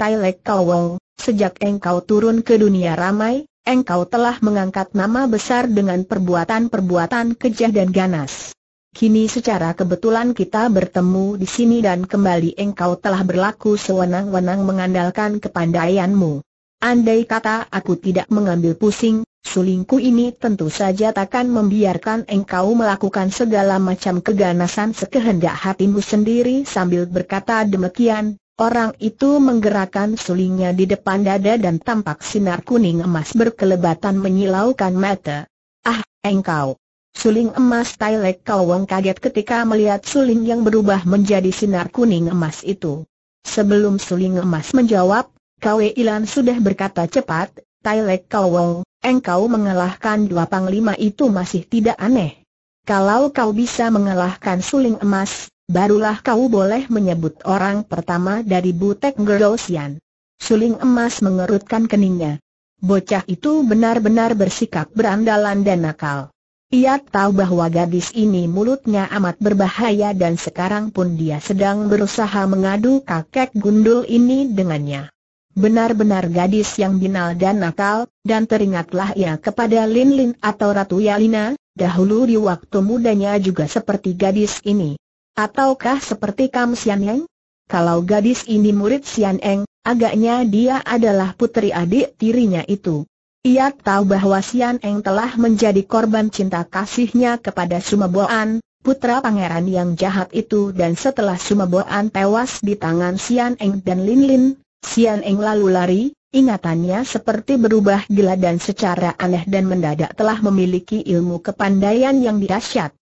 A: Tai Lek Kowong, sejak engkau turun ke dunia ramai, engkau telah mengangkat nama besar dengan perbuatan-perbuatan kejah dan ganas. Kini secara kebetulan kita bertemu di sini dan kembali engkau telah berlaku sewenang-wenang mengandalkan kepandaianmu. Andai kata aku tidak mengambil pusing, sulingku ini tentu saja takkan membiarkan engkau melakukan segala macam keganasan sekehendak hatimu sendiri sambil berkata demikian, Orang itu menggerakkan sulingnya di depan dada dan tampak sinar kuning emas berkelebatan menyilaukan mata. Ah, engkau! Suling emas Tailek Kawong kaget ketika melihat suling yang berubah menjadi sinar kuning emas itu. Sebelum suling emas menjawab, Kwe Ilan sudah berkata cepat, Tailek Kawong, engkau mengalahkan dua panglima itu masih tidak aneh. Kalau kau bisa mengalahkan suling emas, Barulah kau boleh menyebut orang pertama dari Butek Gerosian. Suling emas mengerutkan keningnya. Bocah itu benar-benar bersikap berandalan dan nakal. Ia tahu bahwa gadis ini mulutnya amat berbahaya dan sekarang pun dia sedang berusaha mengadu kakek gundul ini dengannya. Benar-benar gadis yang binal dan nakal, dan teringatlah ia kepada Lin Lin atau Ratu Yalina, dahulu di waktu mudanya juga seperti gadis ini. Ataukah seperti Kam Sian Eng? Kalau gadis ini murid Sian Eng, agaknya dia adalah putri adik tirinya itu. Ia tahu bahwa Sian Eng telah menjadi korban cinta kasihnya kepada Sumeboan, putra pangeran yang jahat itu dan setelah Sumeboan tewas di tangan Sian Eng dan Lin Lin, Sian Eng lalu lari, ingatannya seperti berubah gila dan secara aneh dan mendadak telah memiliki ilmu kepandaian yang dahsyat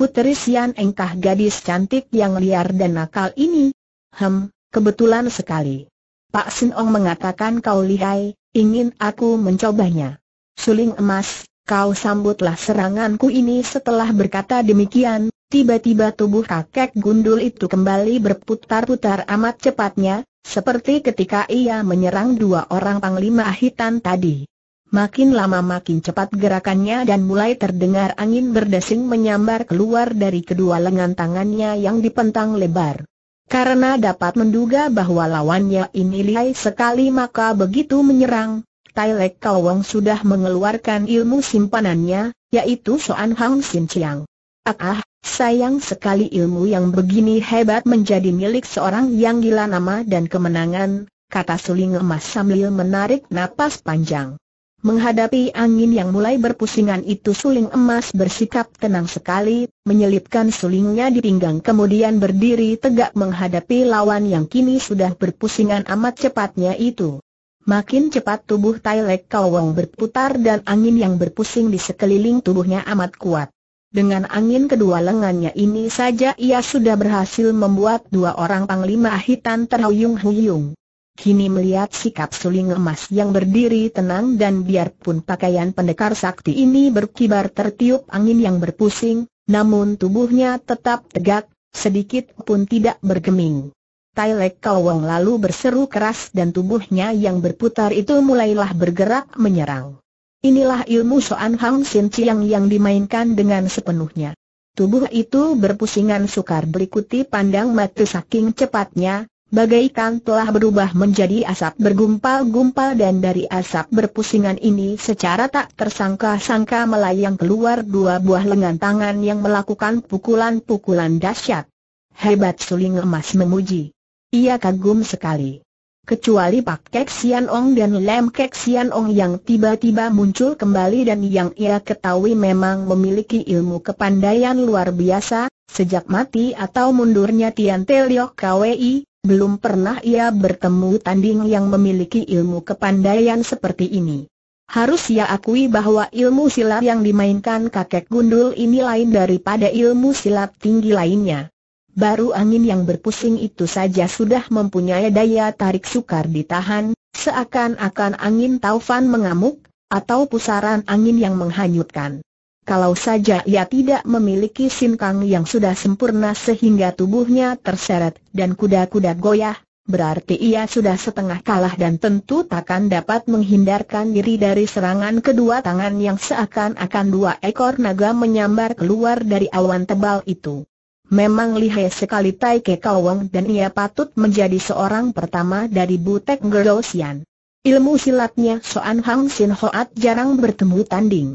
A: puteri Sian Engkah gadis cantik yang liar dan nakal ini. Hem, kebetulan sekali. Pak Sin Ong mengatakan kau lihai, ingin aku mencobanya. Suling emas, kau sambutlah seranganku ini setelah berkata demikian, tiba-tiba tubuh kakek gundul itu kembali berputar-putar amat cepatnya, seperti ketika ia menyerang dua orang panglima hitam tadi. Makin lama makin cepat gerakannya dan mulai terdengar angin berdesing menyambar keluar dari kedua lengan tangannya yang dipentang lebar. Karena dapat menduga bahwa lawannya ini lihai sekali maka begitu menyerang, Tai Lek Kawang sudah mengeluarkan ilmu simpanannya, yaitu Soan Hang Sin Chiang. Ah, ah, sayang sekali ilmu yang begini hebat menjadi milik seorang yang gila nama dan kemenangan, kata suling emas sambil menarik napas panjang. Menghadapi angin yang mulai berpusingan itu suling emas bersikap tenang sekali, menyelipkan sulingnya di pinggang kemudian berdiri tegak menghadapi lawan yang kini sudah berpusingan amat cepatnya itu. Makin cepat tubuh Tai Lek Kawong berputar dan angin yang berpusing di sekeliling tubuhnya amat kuat. Dengan angin kedua lengannya ini saja ia sudah berhasil membuat dua orang panglima hitam terhuyung-huyung. Kini melihat sikap suling emas yang berdiri tenang dan biarpun pakaian pendekar sakti ini berkibar tertiup angin yang berpusing, namun tubuhnya tetap tegak, sedikit pun tidak bergeming. Tai Lek Kawang lalu berseru keras dan tubuhnya yang berputar itu mulailah bergerak menyerang. Inilah ilmu Soan Hang Sin Chiang yang dimainkan dengan sepenuhnya. Tubuh itu berpusingan sukar berikuti pandang mata saking cepatnya, bagaikan telah berubah menjadi asap bergumpal-gumpal dan dari asap berpusingan ini secara tak tersangka-sangka melayang keluar dua buah lengan tangan yang melakukan pukulan-pukulan dahsyat. Hebat suling emas memuji. Ia kagum sekali. Kecuali Pak Kek Sian Ong dan Lem Kek Sian Ong yang tiba-tiba muncul kembali dan yang ia ketahui memang memiliki ilmu kepandaian luar biasa, Sejak mati atau mundurnya Tian Teliok Kwei. Belum pernah ia bertemu tanding yang memiliki ilmu kepandaian seperti ini. Harus ia akui bahwa ilmu silat yang dimainkan kakek gundul ini lain daripada ilmu silat tinggi lainnya. Baru angin yang berpusing itu saja sudah mempunyai daya tarik sukar ditahan, seakan-akan angin taufan mengamuk, atau pusaran angin yang menghanyutkan kalau saja ia tidak memiliki sinkang yang sudah sempurna sehingga tubuhnya terseret dan kuda-kuda goyah, berarti ia sudah setengah kalah dan tentu takkan dapat menghindarkan diri dari serangan kedua tangan yang seakan-akan dua ekor naga menyambar keluar dari awan tebal itu. Memang lihai sekali Tai Ke Kawang dan ia patut menjadi seorang pertama dari Butek Gerosian. Ilmu silatnya Soan Hang Sin Hoat jarang bertemu tanding.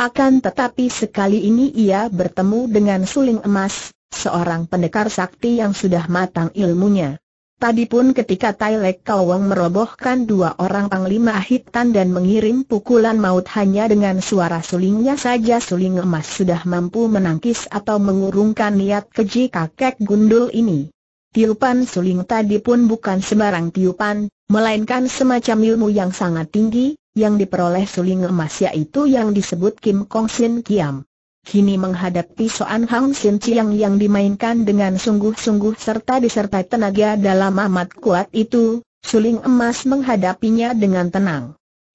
A: Akan tetapi sekali ini ia bertemu dengan suling emas, seorang pendekar sakti yang sudah matang ilmunya. Tadi pun ketika Tai Lek Kawang merobohkan dua orang panglima hitam dan mengirim pukulan maut hanya dengan suara sulingnya saja suling emas sudah mampu menangkis atau mengurungkan niat keji kakek gundul ini. Tiupan suling tadi pun bukan sembarang tiupan, melainkan semacam ilmu yang sangat tinggi, yang diperoleh suling emas yaitu yang disebut Kim Kong Sin Kiam. Kini menghadapi Soan Hang Sin Chiang yang dimainkan dengan sungguh-sungguh serta disertai tenaga dalam amat kuat itu, suling emas menghadapinya dengan tenang.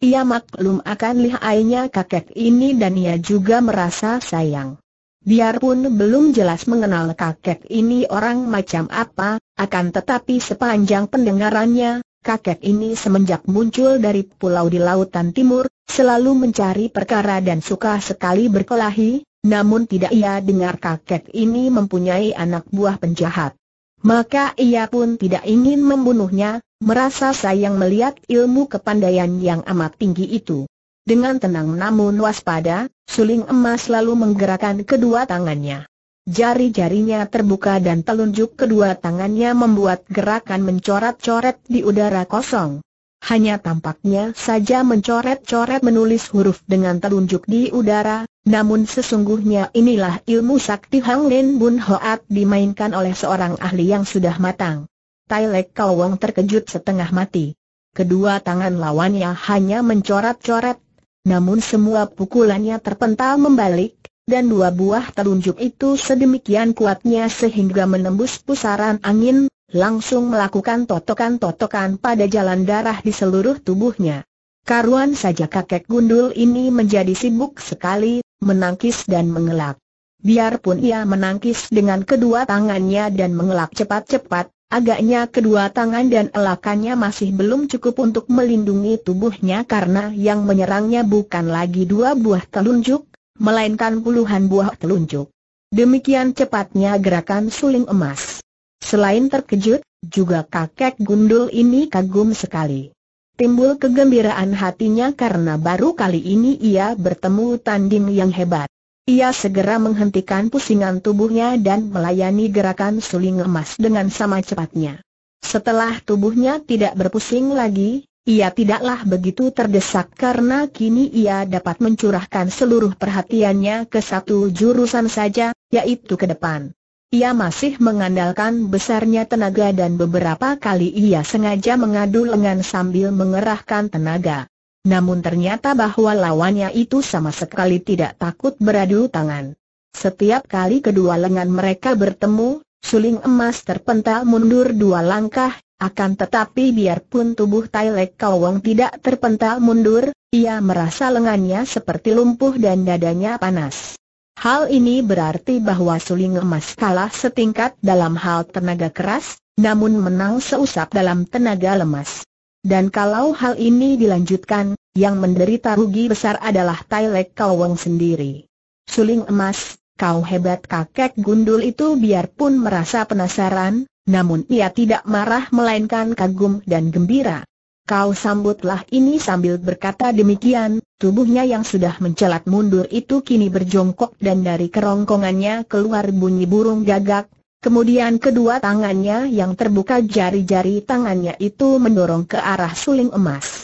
A: Ia maklum akan lihainya kakek ini dan ia juga merasa sayang. Biarpun belum jelas mengenal kakek ini orang macam apa, akan tetapi sepanjang pendengarannya, kakek ini semenjak muncul dari pulau di lautan timur, selalu mencari perkara dan suka sekali berkelahi, namun tidak ia dengar kakek ini mempunyai anak buah penjahat. Maka ia pun tidak ingin membunuhnya, merasa sayang melihat ilmu kepandaian yang amat tinggi itu. Dengan tenang namun waspada, suling emas lalu menggerakkan kedua tangannya. Jari-jarinya terbuka dan telunjuk kedua tangannya membuat gerakan mencoret-coret di udara kosong. Hanya tampaknya saja mencoret-coret menulis huruf dengan telunjuk di udara, namun sesungguhnya inilah ilmu sakti Hang Lin Bun Hoat dimainkan oleh seorang ahli yang sudah matang. Tai Lek Kau Wong terkejut setengah mati. Kedua tangan lawannya hanya mencoret-coret, namun semua pukulannya terpental membalik, dan dua buah telunjuk itu sedemikian kuatnya sehingga menembus pusaran angin, langsung melakukan totokan-totokan pada jalan darah di seluruh tubuhnya. Karuan saja kakek gundul ini menjadi sibuk sekali, menangkis dan mengelak. Biarpun ia menangkis dengan kedua tangannya dan mengelak cepat-cepat, agaknya kedua tangan dan elakannya masih belum cukup untuk melindungi tubuhnya karena yang menyerangnya bukan lagi dua buah telunjuk, melainkan puluhan buah telunjuk. Demikian cepatnya gerakan suling emas. Selain terkejut, juga kakek gundul ini kagum sekali. Timbul kegembiraan hatinya karena baru kali ini ia bertemu tanding yang hebat. Ia segera menghentikan pusingan tubuhnya dan melayani gerakan suling emas dengan sama cepatnya. Setelah tubuhnya tidak berpusing lagi, ia tidaklah begitu terdesak karena kini ia dapat mencurahkan seluruh perhatiannya ke satu jurusan saja, yaitu ke depan. Ia masih mengandalkan besarnya tenaga dan beberapa kali ia sengaja mengadu lengan sambil mengerahkan tenaga. Namun ternyata bahwa lawannya itu sama sekali tidak takut beradu tangan. Setiap kali kedua lengan mereka bertemu, suling emas terpental mundur dua langkah, akan tetapi biarpun tubuh Tai Lek Kawang tidak terpental mundur, ia merasa lengannya seperti lumpuh dan dadanya panas. Hal ini berarti bahwa suling emas kalah setingkat dalam hal tenaga keras, namun menang seusap dalam tenaga lemas. Dan kalau hal ini dilanjutkan, yang menderita rugi besar adalah Tai Lek Kawang sendiri. Suling emas, kau hebat kakek gundul itu biarpun merasa penasaran, namun ia tidak marah melainkan kagum dan gembira. Kau sambutlah ini sambil berkata demikian, tubuhnya yang sudah mencelat mundur itu kini berjongkok dan dari kerongkongannya keluar bunyi burung gagak, kemudian kedua tangannya yang terbuka jari-jari tangannya itu mendorong ke arah suling emas.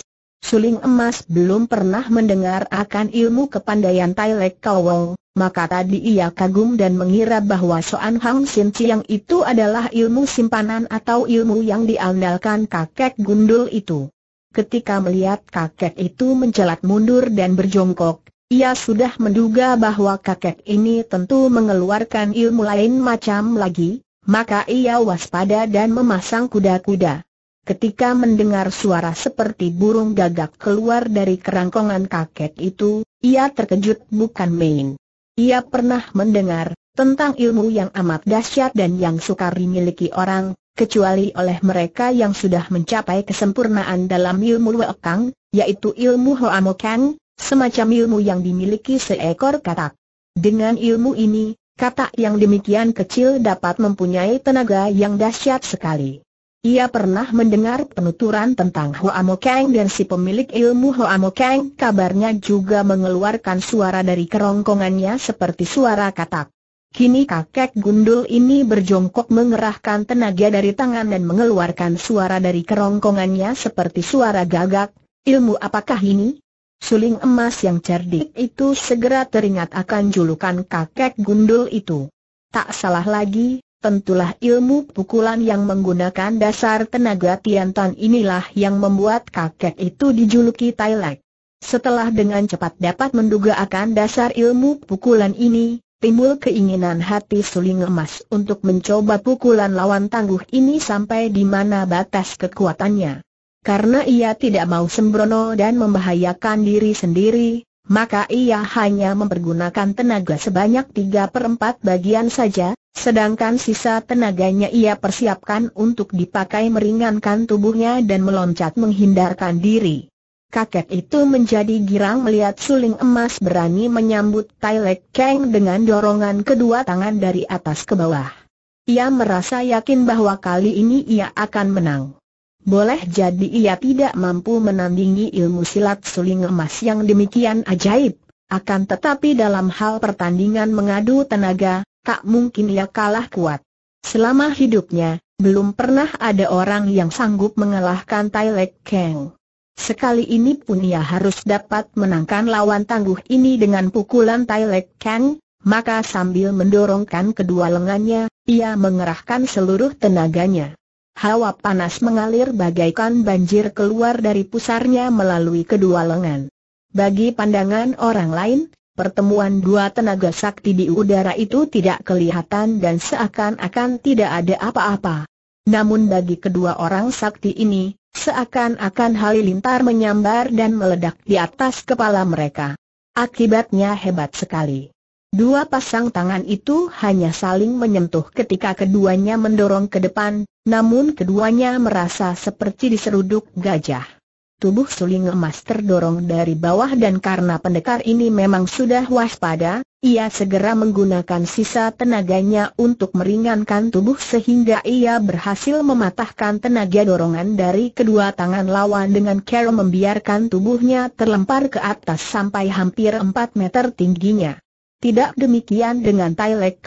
A: Suling Emas belum pernah mendengar akan ilmu kepandaian Tai Lek Kowal, maka tadi ia kagum dan mengira bahwa Soan Hang Sin Chiang itu adalah ilmu simpanan atau ilmu yang diandalkan kakek gundul itu. Ketika melihat kakek itu mencelat mundur dan berjongkok, ia sudah menduga bahwa kakek ini tentu mengeluarkan ilmu lain macam lagi, maka ia waspada dan memasang kuda-kuda. Ketika mendengar suara seperti burung gagak keluar dari kerangkongan kakek itu, ia terkejut bukan main. Ia pernah mendengar tentang ilmu yang amat dahsyat dan yang sukar dimiliki orang, kecuali oleh mereka yang sudah mencapai kesempurnaan dalam ilmu Wekang, yaitu ilmu Hoamokang, semacam ilmu yang dimiliki seekor katak. Dengan ilmu ini, katak yang demikian kecil dapat mempunyai tenaga yang dahsyat sekali. Ia pernah mendengar penuturan tentang Mo Kang dan si pemilik ilmu Mo Kang kabarnya juga mengeluarkan suara dari kerongkongannya seperti suara katak. Kini kakek gundul ini berjongkok mengerahkan tenaga dari tangan dan mengeluarkan suara dari kerongkongannya seperti suara gagak. Ilmu apakah ini? Suling emas yang cerdik itu segera teringat akan julukan kakek gundul itu. Tak salah lagi, tentulah ilmu pukulan yang menggunakan dasar tenaga Tiantan inilah yang membuat kakek itu dijuluki Tailek. Setelah dengan cepat dapat menduga akan dasar ilmu pukulan ini, timbul keinginan hati suling emas untuk mencoba pukulan lawan tangguh ini sampai di mana batas kekuatannya. Karena ia tidak mau sembrono dan membahayakan diri sendiri, maka ia hanya mempergunakan tenaga sebanyak tiga per 4 bagian saja, sedangkan sisa tenaganya ia persiapkan untuk dipakai meringankan tubuhnya dan meloncat menghindarkan diri. Kakek itu menjadi girang melihat suling emas berani menyambut Tai Kang dengan dorongan kedua tangan dari atas ke bawah. Ia merasa yakin bahwa kali ini ia akan menang. Boleh jadi ia tidak mampu menandingi ilmu silat suling emas yang demikian ajaib. Akan tetapi dalam hal pertandingan mengadu tenaga, tak mungkin ia kalah kuat. Selama hidupnya, belum pernah ada orang yang sanggup mengalahkan Tai Lek Kang. Sekali ini pun ia harus dapat menangkan lawan tangguh ini dengan pukulan Tai Lek Kang, maka sambil mendorongkan kedua lengannya, ia mengerahkan seluruh tenaganya hawa panas mengalir bagaikan banjir keluar dari pusarnya melalui kedua lengan. Bagi pandangan orang lain, pertemuan dua tenaga sakti di udara itu tidak kelihatan dan seakan-akan tidak ada apa-apa. Namun bagi kedua orang sakti ini, seakan-akan halilintar menyambar dan meledak di atas kepala mereka. Akibatnya hebat sekali. Dua pasang tangan itu hanya saling menyentuh ketika keduanya mendorong ke depan, namun keduanya merasa seperti diseruduk gajah. Tubuh suling emas terdorong dari bawah dan karena pendekar ini memang sudah waspada, ia segera menggunakan sisa tenaganya untuk meringankan tubuh sehingga ia berhasil mematahkan tenaga dorongan dari kedua tangan lawan dengan cara membiarkan tubuhnya terlempar ke atas sampai hampir 4 meter tingginya. Tidak demikian dengan Tai Lek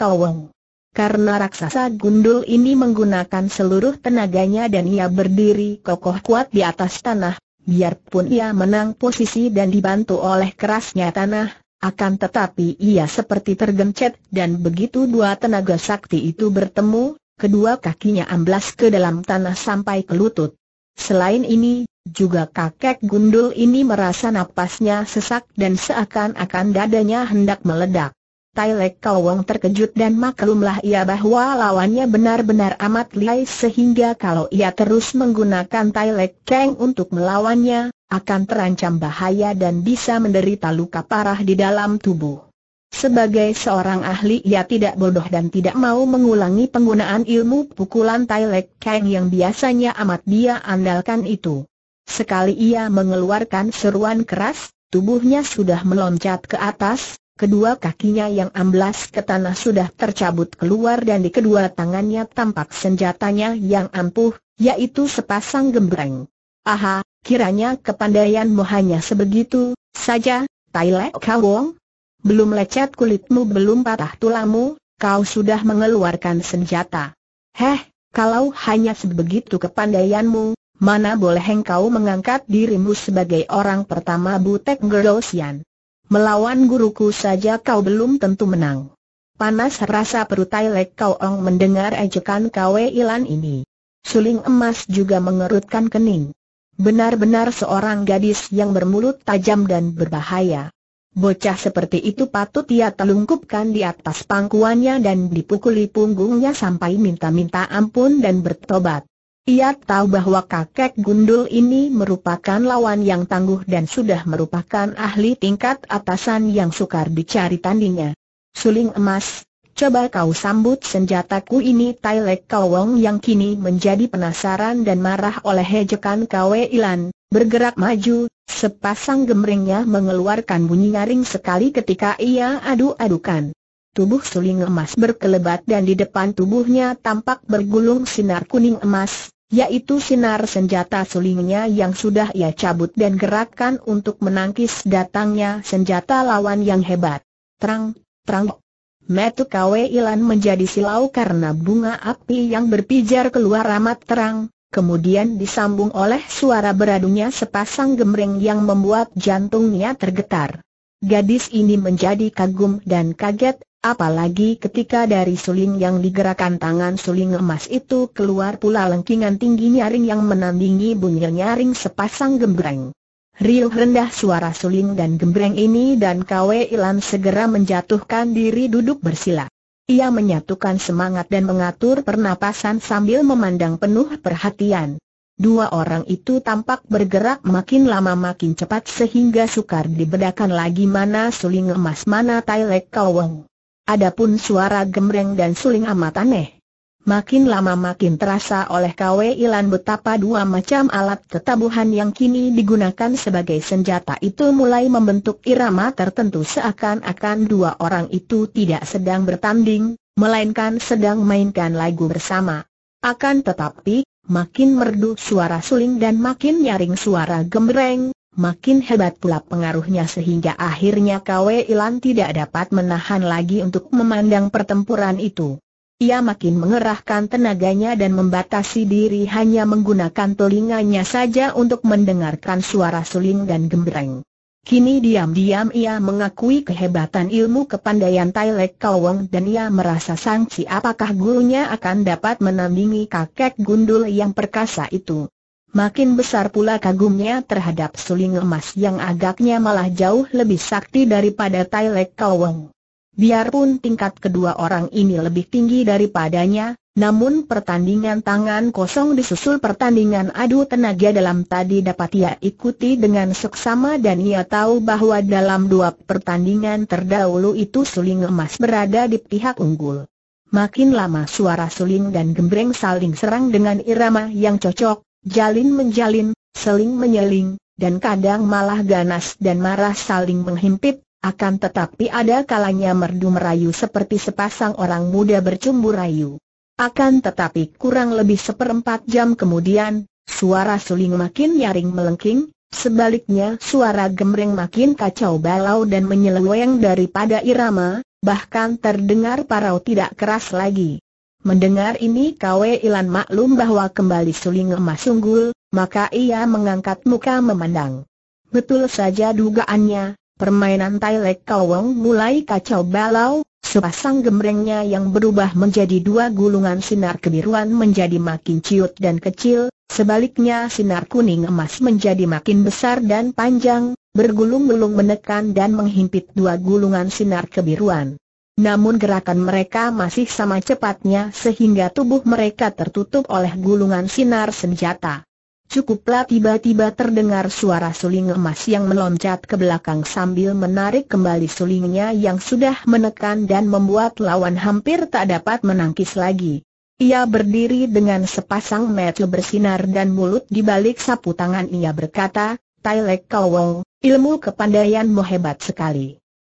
A: karena raksasa gundul ini menggunakan seluruh tenaganya dan ia berdiri kokoh kuat di atas tanah, biarpun ia menang posisi dan dibantu oleh kerasnya tanah, akan tetapi ia seperti tergencet dan begitu dua tenaga sakti itu bertemu, kedua kakinya amblas ke dalam tanah sampai ke lutut. Selain ini, juga kakek gundul ini merasa napasnya sesak dan seakan-akan dadanya hendak meledak. Tai Lek Kawong terkejut dan maklumlah ia bahwa lawannya benar-benar amat lihai sehingga kalau ia terus menggunakan Tai Lek Kang untuk melawannya, akan terancam bahaya dan bisa menderita luka parah di dalam tubuh. Sebagai seorang ahli ia tidak bodoh dan tidak mau mengulangi penggunaan ilmu pukulan Tai Lek Kang yang biasanya amat dia andalkan itu. Sekali ia mengeluarkan seruan keras, tubuhnya sudah meloncat ke atas, Kedua kakinya yang amblas ke tanah sudah tercabut keluar dan di kedua tangannya tampak senjatanya yang ampuh, yaitu sepasang gembreng. Aha, kiranya kepandaianmu hanya sebegitu saja, Tailek Kawong? Belum lecet kulitmu belum patah tulangmu, kau sudah mengeluarkan senjata. Heh, kalau hanya sebegitu kepandaianmu, mana boleh engkau mengangkat dirimu sebagai orang pertama Butek Gerosian. Melawan guruku saja kau belum tentu menang. Panas rasa perut Tailek Kau Ong mendengar ejekan Kwe Ilan ini. Suling emas juga mengerutkan kening. Benar-benar seorang gadis yang bermulut tajam dan berbahaya. Bocah seperti itu patut ia telungkupkan di atas pangkuannya dan dipukuli punggungnya sampai minta-minta ampun dan bertobat. Ia tahu bahwa kakek gundul ini merupakan lawan yang tangguh dan sudah merupakan ahli tingkat atasan yang sukar dicari tandingnya. Suling emas, coba kau sambut senjataku ini Tailek Kawong yang kini menjadi penasaran dan marah oleh hejekan Kwe Ilan, bergerak maju, sepasang gemringnya mengeluarkan bunyi nyaring sekali ketika ia adu-adukan. Tubuh suling emas berkelebat dan di depan tubuhnya tampak bergulung sinar kuning emas, yaitu sinar senjata sulingnya yang sudah ia cabut dan gerakkan untuk menangkis datangnya senjata lawan yang hebat. Terang, terang. Metu Kwe Ilan menjadi silau karena bunga api yang berpijar keluar amat terang, kemudian disambung oleh suara beradunya sepasang gemreng yang membuat jantungnya tergetar. Gadis ini menjadi kagum dan kaget, Apalagi ketika dari suling yang digerakkan tangan suling emas itu keluar pula lengkingan tinggi nyaring yang menandingi bunyi nyaring sepasang gembreng. Riuh rendah suara suling dan gembreng ini dan Kwe Ilan segera menjatuhkan diri duduk bersila. Ia menyatukan semangat dan mengatur pernapasan sambil memandang penuh perhatian. Dua orang itu tampak bergerak makin lama makin cepat sehingga sukar dibedakan lagi mana suling emas mana Tailek Kaweng. Adapun suara gemreng dan suling amat aneh. Makin lama makin terasa oleh KW Ilan betapa dua macam alat ketabuhan yang kini digunakan sebagai senjata itu mulai membentuk irama tertentu seakan-akan dua orang itu tidak sedang bertanding, melainkan sedang mainkan lagu bersama. Akan tetapi, makin merdu suara suling dan makin nyaring suara gembreng, makin hebat pula pengaruhnya sehingga akhirnya Kwe Ilan tidak dapat menahan lagi untuk memandang pertempuran itu. Ia makin mengerahkan tenaganya dan membatasi diri hanya menggunakan telinganya saja untuk mendengarkan suara suling dan gembreng. Kini diam-diam ia mengakui kehebatan ilmu kepandaian Tailek Kawong dan ia merasa sangsi apakah gurunya akan dapat menandingi kakek gundul yang perkasa itu makin besar pula kagumnya terhadap suling emas yang agaknya malah jauh lebih sakti daripada Tai Lek Kaweng. Biarpun tingkat kedua orang ini lebih tinggi daripadanya, namun pertandingan tangan kosong disusul pertandingan adu tenaga dalam tadi dapat ia ikuti dengan seksama dan ia tahu bahwa dalam dua pertandingan terdahulu itu suling emas berada di pihak unggul. Makin lama suara suling dan gembreng saling serang dengan irama yang cocok, jalin menjalin, seling menyeling, dan kadang malah ganas dan marah saling menghimpit, akan tetapi ada kalanya merdu merayu seperti sepasang orang muda bercumbu rayu. Akan tetapi kurang lebih seperempat jam kemudian, suara suling makin nyaring melengking, sebaliknya suara gemreng makin kacau balau dan menyeleweng daripada irama, bahkan terdengar parau tidak keras lagi. Mendengar ini Kwe Ilan maklum bahwa kembali suling emas unggul, maka ia mengangkat muka memandang. Betul saja dugaannya, permainan Tai Lek Kawong mulai kacau balau, sepasang gembrengnya yang berubah menjadi dua gulungan sinar kebiruan menjadi makin ciut dan kecil, sebaliknya sinar kuning emas menjadi makin besar dan panjang, bergulung-gulung menekan dan menghimpit dua gulungan sinar kebiruan. Namun gerakan mereka masih sama cepatnya sehingga tubuh mereka tertutup oleh gulungan sinar senjata. Cukuplah tiba-tiba terdengar suara suling emas yang meloncat ke belakang sambil menarik kembali sulingnya yang sudah menekan dan membuat lawan hampir tak dapat menangkis lagi. Ia berdiri dengan sepasang mata bersinar dan mulut di balik sapu tangan ia berkata, Tailek Wong, ilmu kepandaianmu hebat sekali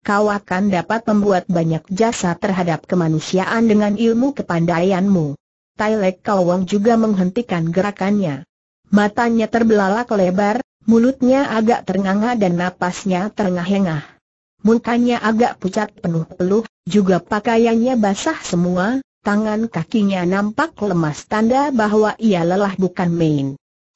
A: kau akan dapat membuat banyak jasa terhadap kemanusiaan dengan ilmu kepandaianmu. Tailek Kawang juga menghentikan gerakannya. Matanya terbelalak lebar, mulutnya agak ternganga dan napasnya terengah-engah. Mukanya agak pucat penuh peluh, juga pakaiannya basah semua, tangan kakinya nampak lemas tanda bahwa ia lelah bukan main.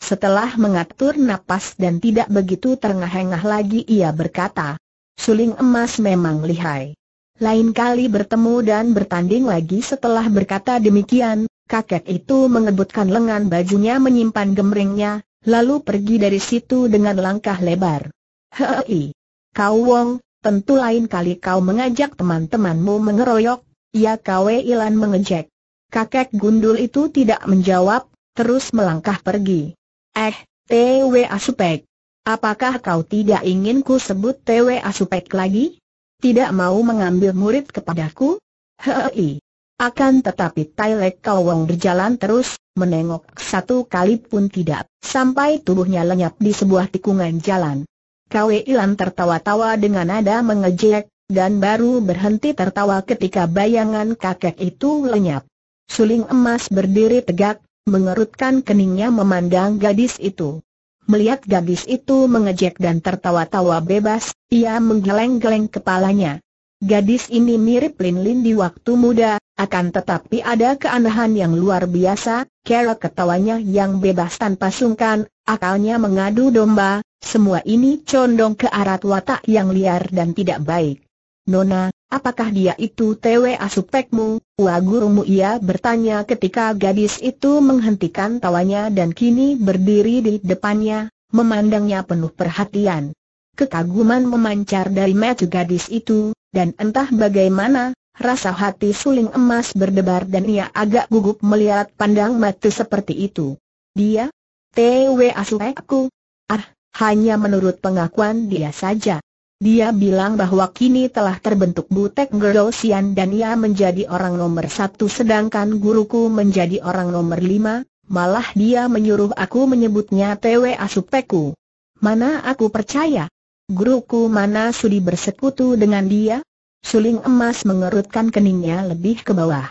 A: Setelah mengatur napas dan tidak begitu terengah-engah lagi ia berkata, Suling emas memang lihai. Lain kali bertemu dan bertanding lagi setelah berkata demikian, kakek itu mengebutkan lengan bajunya menyimpan gemringnya, lalu pergi dari situ dengan langkah lebar. Hei, kau Wong, tentu lain kali kau mengajak teman-temanmu mengeroyok, ya kau Ilan mengejek. Kakek gundul itu tidak menjawab, terus melangkah pergi. Eh, TWA Supek. Apakah kau tidak ingin ku sebut Tewe Asupek lagi? Tidak mau mengambil murid kepadaku? Hei. Akan tetapi Tailek Kawang berjalan terus, menengok satu kali pun tidak, sampai tubuhnya lenyap di sebuah tikungan jalan. Kwe Ilan tertawa-tawa dengan nada mengejek, dan baru berhenti tertawa ketika bayangan kakek itu lenyap. Suling emas berdiri tegak, mengerutkan keningnya memandang gadis itu. Melihat gadis itu mengejek dan tertawa-tawa bebas, ia menggeleng-geleng kepalanya. Gadis ini mirip Lin Lin di waktu muda, akan tetapi ada keanehan yang luar biasa, kera ketawanya yang bebas tanpa sungkan, akalnya mengadu domba, semua ini condong ke arah watak yang liar dan tidak baik. Nona, Apakah dia itu TW Asupekmu, Wah gurumu ia bertanya ketika gadis itu menghentikan tawanya dan kini berdiri di depannya, memandangnya penuh perhatian. Kekaguman memancar dari mata gadis itu, dan entah bagaimana, rasa hati suling emas berdebar dan ia agak gugup melihat pandang mata seperti itu. Dia? TW Asupekku? Ah, hanya menurut pengakuan dia saja. Dia bilang bahwa kini telah terbentuk Butek Gerosian dan ia menjadi orang nomor satu sedangkan guruku menjadi orang nomor lima, malah dia menyuruh aku menyebutnya TW Asupeku. Mana aku percaya? Guruku mana sudi bersekutu dengan dia? Suling emas mengerutkan keningnya lebih ke bawah.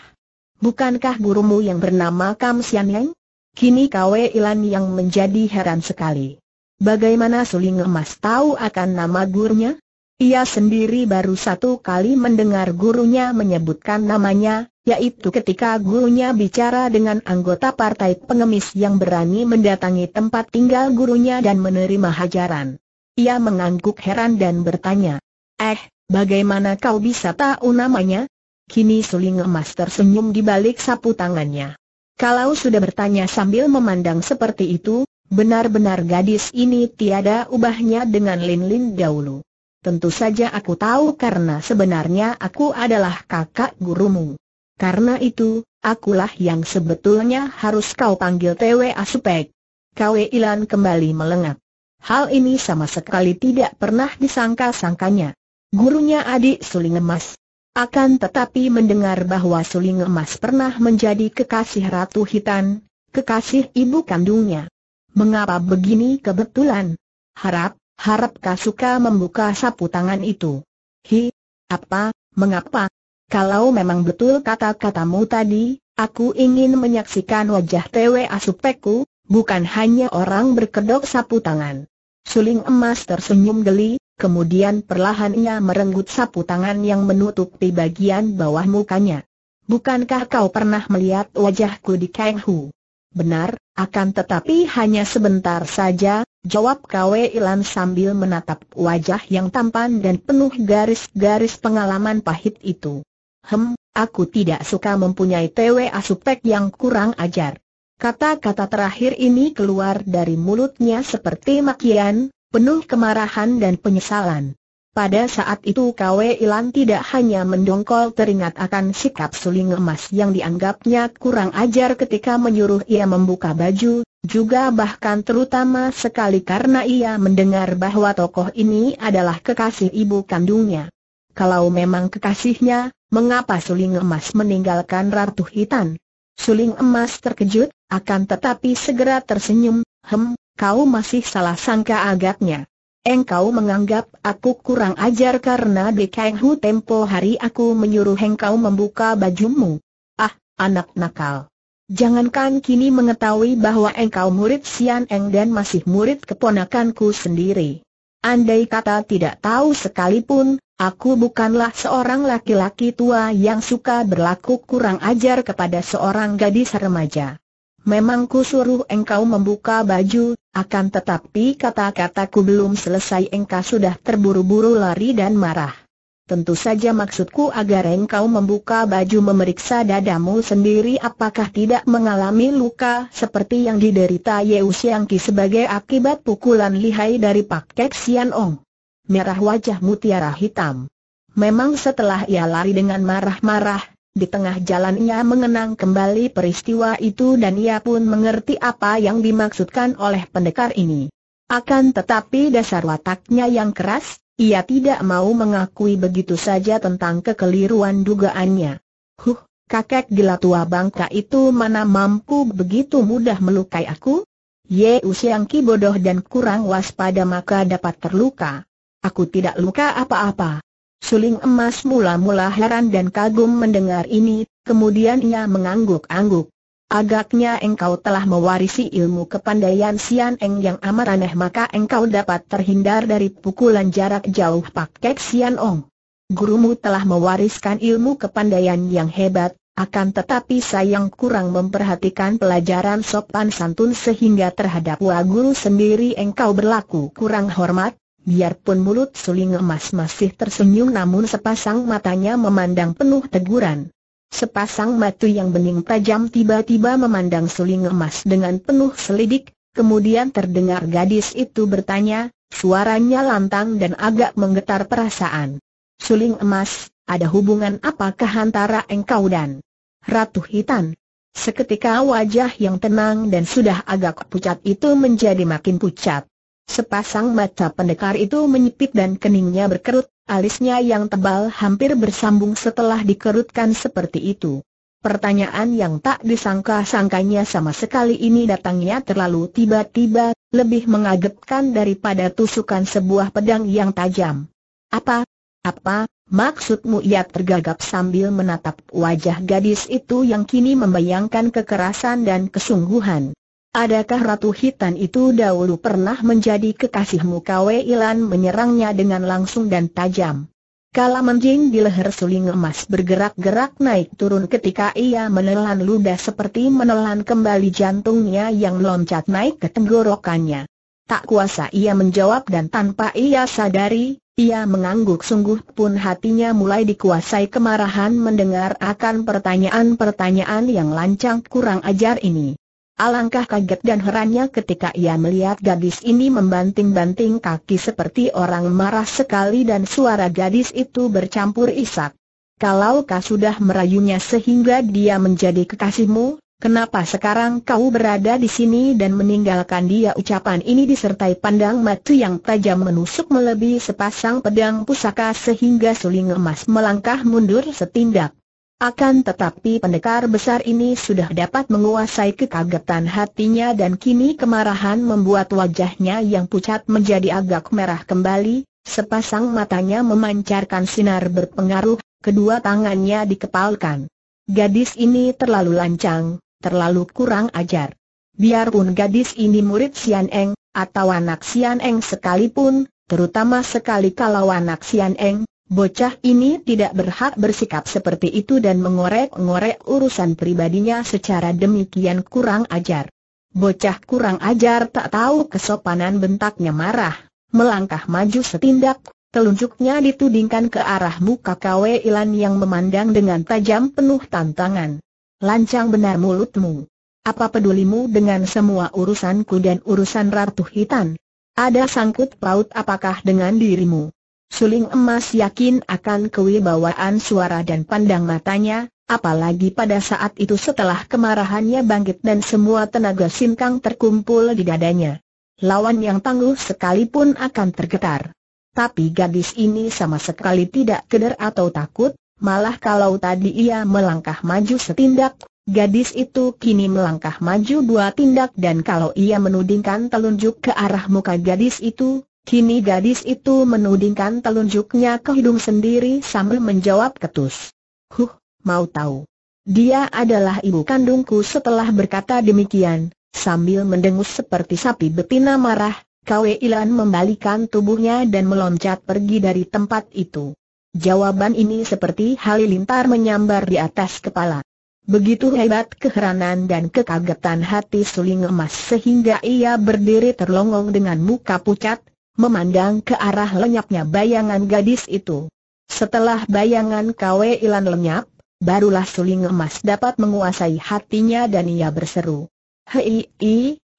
A: Bukankah gurumu yang bernama Kam Sian Yang? Kini Kwe Ilan yang menjadi heran sekali. Bagaimana Suling Emas tahu akan nama gurunya? Ia sendiri baru satu kali mendengar gurunya menyebutkan namanya, yaitu ketika gurunya bicara dengan anggota partai pengemis yang berani mendatangi tempat tinggal gurunya dan menerima hajaran. Ia mengangguk heran dan bertanya, Eh, bagaimana kau bisa tahu namanya? Kini suling emas tersenyum di balik sapu tangannya. Kalau sudah bertanya sambil memandang seperti itu, Benar-benar gadis ini tiada ubahnya dengan Lin Lin dahulu. Tentu saja aku tahu karena sebenarnya aku adalah kakak gurumu. Karena itu, akulah yang sebetulnya harus kau panggil Tewe Asupek. Kwe Ilan kembali melengak. Hal ini sama sekali tidak pernah disangka-sangkanya. Gurunya adik Suling Emas. Akan tetapi mendengar bahwa Suling Emas pernah menjadi kekasih Ratu Hitan, kekasih ibu kandungnya. Mengapa begini kebetulan? Harap, harap suka membuka sapu tangan itu. Hi, apa, mengapa? Kalau memang betul kata-katamu tadi, aku ingin menyaksikan wajah Tewe Asupeku, bukan hanya orang berkedok sapu tangan. Suling emas tersenyum geli, kemudian perlahan ia merenggut sapu tangan yang menutupi bagian bawah mukanya. Bukankah kau pernah melihat wajahku di Kenghu? Benar, akan tetapi hanya sebentar saja, jawab Kwe Ilan sambil menatap wajah yang tampan dan penuh garis-garis pengalaman pahit itu. Hem, aku tidak suka mempunyai TW Asupek yang kurang ajar. Kata-kata terakhir ini keluar dari mulutnya seperti makian, penuh kemarahan dan penyesalan. Pada saat itu Kwe Ilan tidak hanya mendongkol teringat akan sikap suling emas yang dianggapnya kurang ajar ketika menyuruh ia membuka baju, juga bahkan terutama sekali karena ia mendengar bahwa tokoh ini adalah kekasih ibu kandungnya. Kalau memang kekasihnya, mengapa suling emas meninggalkan Ratu Hitan? Suling emas terkejut, akan tetapi segera tersenyum, hem, kau masih salah sangka agaknya. Engkau menganggap aku kurang ajar karena di Kanghu tempo hari aku menyuruh engkau membuka bajumu. Ah, anak nakal. Jangankan kini mengetahui bahwa engkau murid Sian Eng dan masih murid keponakanku sendiri. Andai kata tidak tahu sekalipun, aku bukanlah seorang laki-laki tua yang suka berlaku kurang ajar kepada seorang gadis remaja. Memang ku suruh engkau membuka baju, akan tetapi kata-kataku belum selesai engkau sudah terburu-buru lari dan marah. Tentu saja maksudku agar engkau membuka baju memeriksa dadamu sendiri apakah tidak mengalami luka seperti yang diderita Yeu Siang sebagai akibat pukulan lihai dari Pak Kek Sian Ong. Merah wajah mutiara hitam. Memang setelah ia lari dengan marah-marah, di tengah jalannya mengenang kembali peristiwa itu dan ia pun mengerti apa yang dimaksudkan oleh pendekar ini. Akan tetapi dasar wataknya yang keras, ia tidak mau mengakui begitu saja tentang kekeliruan dugaannya. Huh, kakek gila tua bangka itu mana mampu begitu mudah melukai aku? Ye Usiang Ki bodoh dan kurang waspada maka dapat terluka. Aku tidak luka apa-apa. Suling emas mula-mula heran dan kagum mendengar ini, kemudian ia mengangguk-angguk. Agaknya engkau telah mewarisi ilmu kepandaian Sian Eng yang amat aneh maka engkau dapat terhindar dari pukulan jarak jauh Pak Kek Sian Ong. Gurumu telah mewariskan ilmu kepandaian yang hebat, akan tetapi sayang kurang memperhatikan pelajaran sopan santun sehingga terhadap wa Guru sendiri engkau berlaku kurang hormat, Biarpun mulut suling emas masih tersenyum namun sepasang matanya memandang penuh teguran. Sepasang mata yang bening tajam tiba-tiba memandang suling emas dengan penuh selidik, kemudian terdengar gadis itu bertanya, suaranya lantang dan agak menggetar perasaan. Suling emas, ada hubungan apakah antara engkau dan Ratu Hitan? Seketika wajah yang tenang dan sudah agak pucat itu menjadi makin pucat. Sepasang mata pendekar itu menyipit dan keningnya berkerut, alisnya yang tebal hampir bersambung setelah dikerutkan seperti itu. Pertanyaan yang tak disangka-sangkanya sama sekali ini datangnya terlalu tiba-tiba, lebih mengagetkan daripada tusukan sebuah pedang yang tajam. Apa? Apa? Maksudmu ia tergagap sambil menatap wajah gadis itu yang kini membayangkan kekerasan dan kesungguhan. Adakah Ratu Hitan itu dahulu pernah menjadi kekasihmu Kwe Ilan menyerangnya dengan langsung dan tajam? Kala menjing di leher suling emas bergerak-gerak naik turun ketika ia menelan ludah seperti menelan kembali jantungnya yang loncat naik ke tenggorokannya. Tak kuasa ia menjawab dan tanpa ia sadari, ia mengangguk sungguh pun hatinya mulai dikuasai kemarahan mendengar akan pertanyaan-pertanyaan yang lancang kurang ajar ini. Alangkah kaget dan herannya ketika ia melihat gadis ini membanting-banting kaki seperti orang marah sekali dan suara gadis itu bercampur isak. Kalau kau sudah merayunya sehingga dia menjadi kekasihmu, Kenapa sekarang kau berada di sini dan meninggalkan dia ucapan ini disertai pandang mata yang tajam menusuk melebihi sepasang pedang pusaka sehingga suling emas melangkah mundur setindak. Akan tetapi pendekar besar ini sudah dapat menguasai kekagetan hatinya dan kini kemarahan membuat wajahnya yang pucat menjadi agak merah kembali, sepasang matanya memancarkan sinar berpengaruh, kedua tangannya dikepalkan. Gadis ini terlalu lancang, terlalu kurang ajar. Biarpun gadis ini murid Sian Eng, atau anak Sian Eng sekalipun, terutama sekali kalau anak Sian Eng, Bocah ini tidak berhak bersikap seperti itu dan mengorek-ngorek urusan pribadinya secara demikian kurang ajar. Bocah kurang ajar tak tahu kesopanan bentaknya marah, melangkah maju setindak, telunjuknya ditudingkan ke arah muka KW Ilan yang memandang dengan tajam penuh tantangan. Lancang benar mulutmu. Apa pedulimu dengan semua urusanku dan urusan Ratu Hitan? Ada sangkut paut apakah dengan dirimu? Suling Emas yakin akan kewibawaan suara dan pandang matanya, apalagi pada saat itu setelah kemarahannya bangkit dan semua tenaga Simkang terkumpul di dadanya. Lawan yang tangguh sekalipun akan tergetar. Tapi gadis ini sama sekali tidak keder atau takut, malah kalau tadi ia melangkah maju setindak, gadis itu kini melangkah maju dua tindak dan kalau ia menudingkan telunjuk ke arah muka gadis itu, Kini gadis itu menudingkan telunjuknya ke hidung sendiri sambil menjawab ketus. Huh, mau tahu. Dia adalah ibu kandungku setelah berkata demikian, sambil mendengus seperti sapi betina marah, Kwe Ilan membalikan tubuhnya dan meloncat pergi dari tempat itu. Jawaban ini seperti halilintar menyambar di atas kepala. Begitu hebat keheranan dan kekagetan hati suling emas sehingga ia berdiri terlongong dengan muka pucat, memandang ke arah lenyapnya bayangan gadis itu. Setelah bayangan Kwe Ilan lenyap, barulah suling emas dapat menguasai hatinya dan ia berseru. Hei,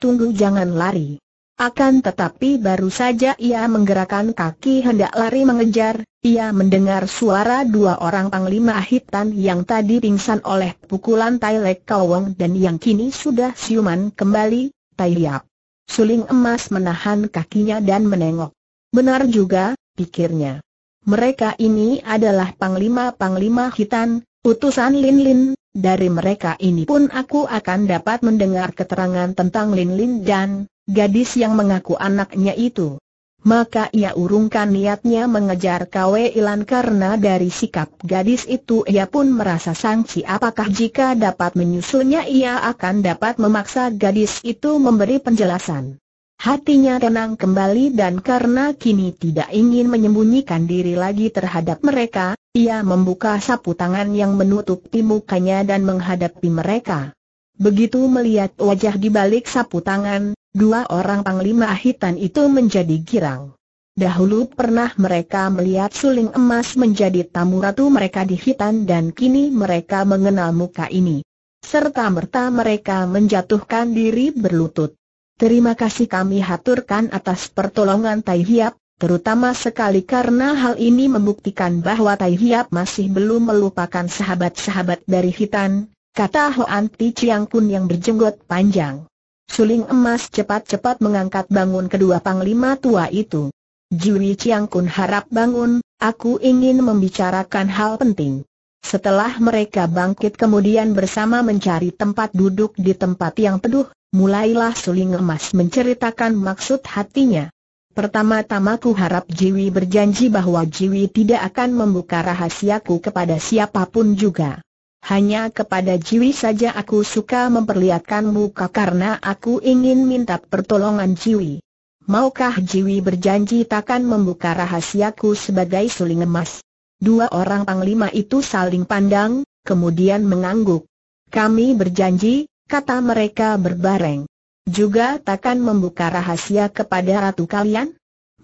A: tunggu jangan lari. Akan tetapi baru saja ia menggerakkan kaki hendak lari mengejar, ia mendengar suara dua orang panglima hitam yang tadi pingsan oleh pukulan Tai Lek Kawang dan yang kini sudah siuman kembali, Tai Liap. Suling emas menahan kakinya dan menengok. Benar juga, pikirnya. Mereka ini adalah panglima-panglima hitan, utusan Lin Lin, dari mereka ini pun aku akan dapat mendengar keterangan tentang Lin Lin dan gadis yang mengaku anaknya itu maka ia urungkan niatnya mengejar Kwe Ilan karena dari sikap gadis itu ia pun merasa sangsi apakah jika dapat menyusulnya ia akan dapat memaksa gadis itu memberi penjelasan. Hatinya tenang kembali dan karena kini tidak ingin menyembunyikan diri lagi terhadap mereka, ia membuka sapu tangan yang menutup mukanya dan menghadapi mereka. Begitu melihat wajah di balik sapu tangan, dua orang panglima ahitan itu menjadi girang. Dahulu pernah mereka melihat suling emas menjadi tamu ratu mereka di Hitan dan kini mereka mengenal muka ini. Serta merta mereka menjatuhkan diri berlutut. Terima kasih kami haturkan atas pertolongan Tai Hiap, terutama sekali karena hal ini membuktikan bahwa Tai Hiap masih belum melupakan sahabat-sahabat dari Hitan, kata Hoan Ti Chiang Kun yang berjenggot panjang. Suling emas cepat-cepat mengangkat bangun kedua panglima tua itu. Jui Chiang Kun harap bangun, aku ingin membicarakan hal penting. Setelah mereka bangkit kemudian bersama mencari tempat duduk di tempat yang teduh, mulailah Suling Emas menceritakan maksud hatinya. Pertama-tama ku harap Jiwi berjanji bahwa Jiwi tidak akan membuka rahasiaku kepada siapapun juga. Hanya kepada Jiwi saja aku suka memperlihatkan muka karena aku ingin minta pertolongan Jiwi. Maukah Jiwi berjanji takkan membuka rahasiaku sebagai suling emas? Dua orang panglima itu saling pandang, kemudian mengangguk. Kami berjanji, kata mereka berbareng. Juga takkan membuka rahasia kepada ratu kalian?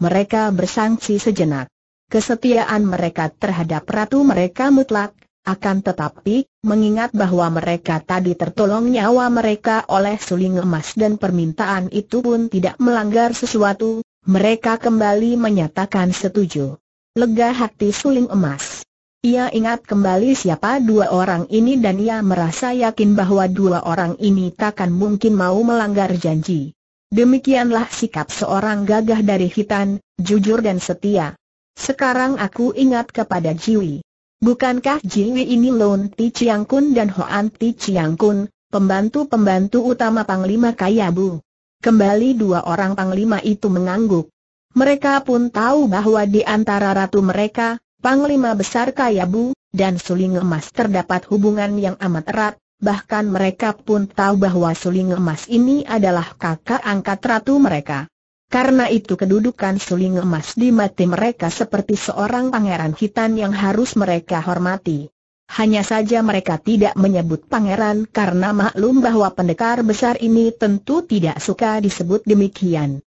A: Mereka bersangsi sejenak. Kesetiaan mereka terhadap ratu mereka mutlak, akan tetapi, mengingat bahwa mereka tadi tertolong nyawa mereka oleh suling emas dan permintaan itu pun tidak melanggar sesuatu, mereka kembali menyatakan setuju. Lega hati suling emas. Ia ingat kembali siapa dua orang ini dan ia merasa yakin bahwa dua orang ini takkan mungkin mau melanggar janji. Demikianlah sikap seorang gagah dari hitan, jujur dan setia. Sekarang aku ingat kepada Jiwi. Bukankah Jiwi ini Lon Ti Chiang Kun dan Hoan Ti Chiang Kun, pembantu-pembantu utama Panglima Kayabu? Kembali dua orang Panglima itu mengangguk. Mereka pun tahu bahwa di antara ratu mereka, Panglima Besar Kayabu, dan Suling Emas terdapat hubungan yang amat erat, bahkan mereka pun tahu bahwa Suling Emas ini adalah kakak angkat ratu mereka. Karena itu kedudukan suling emas di mati mereka seperti seorang pangeran hitam yang harus mereka hormati. Hanya saja mereka tidak menyebut pangeran karena maklum bahwa pendekar besar ini tentu tidak suka disebut demikian.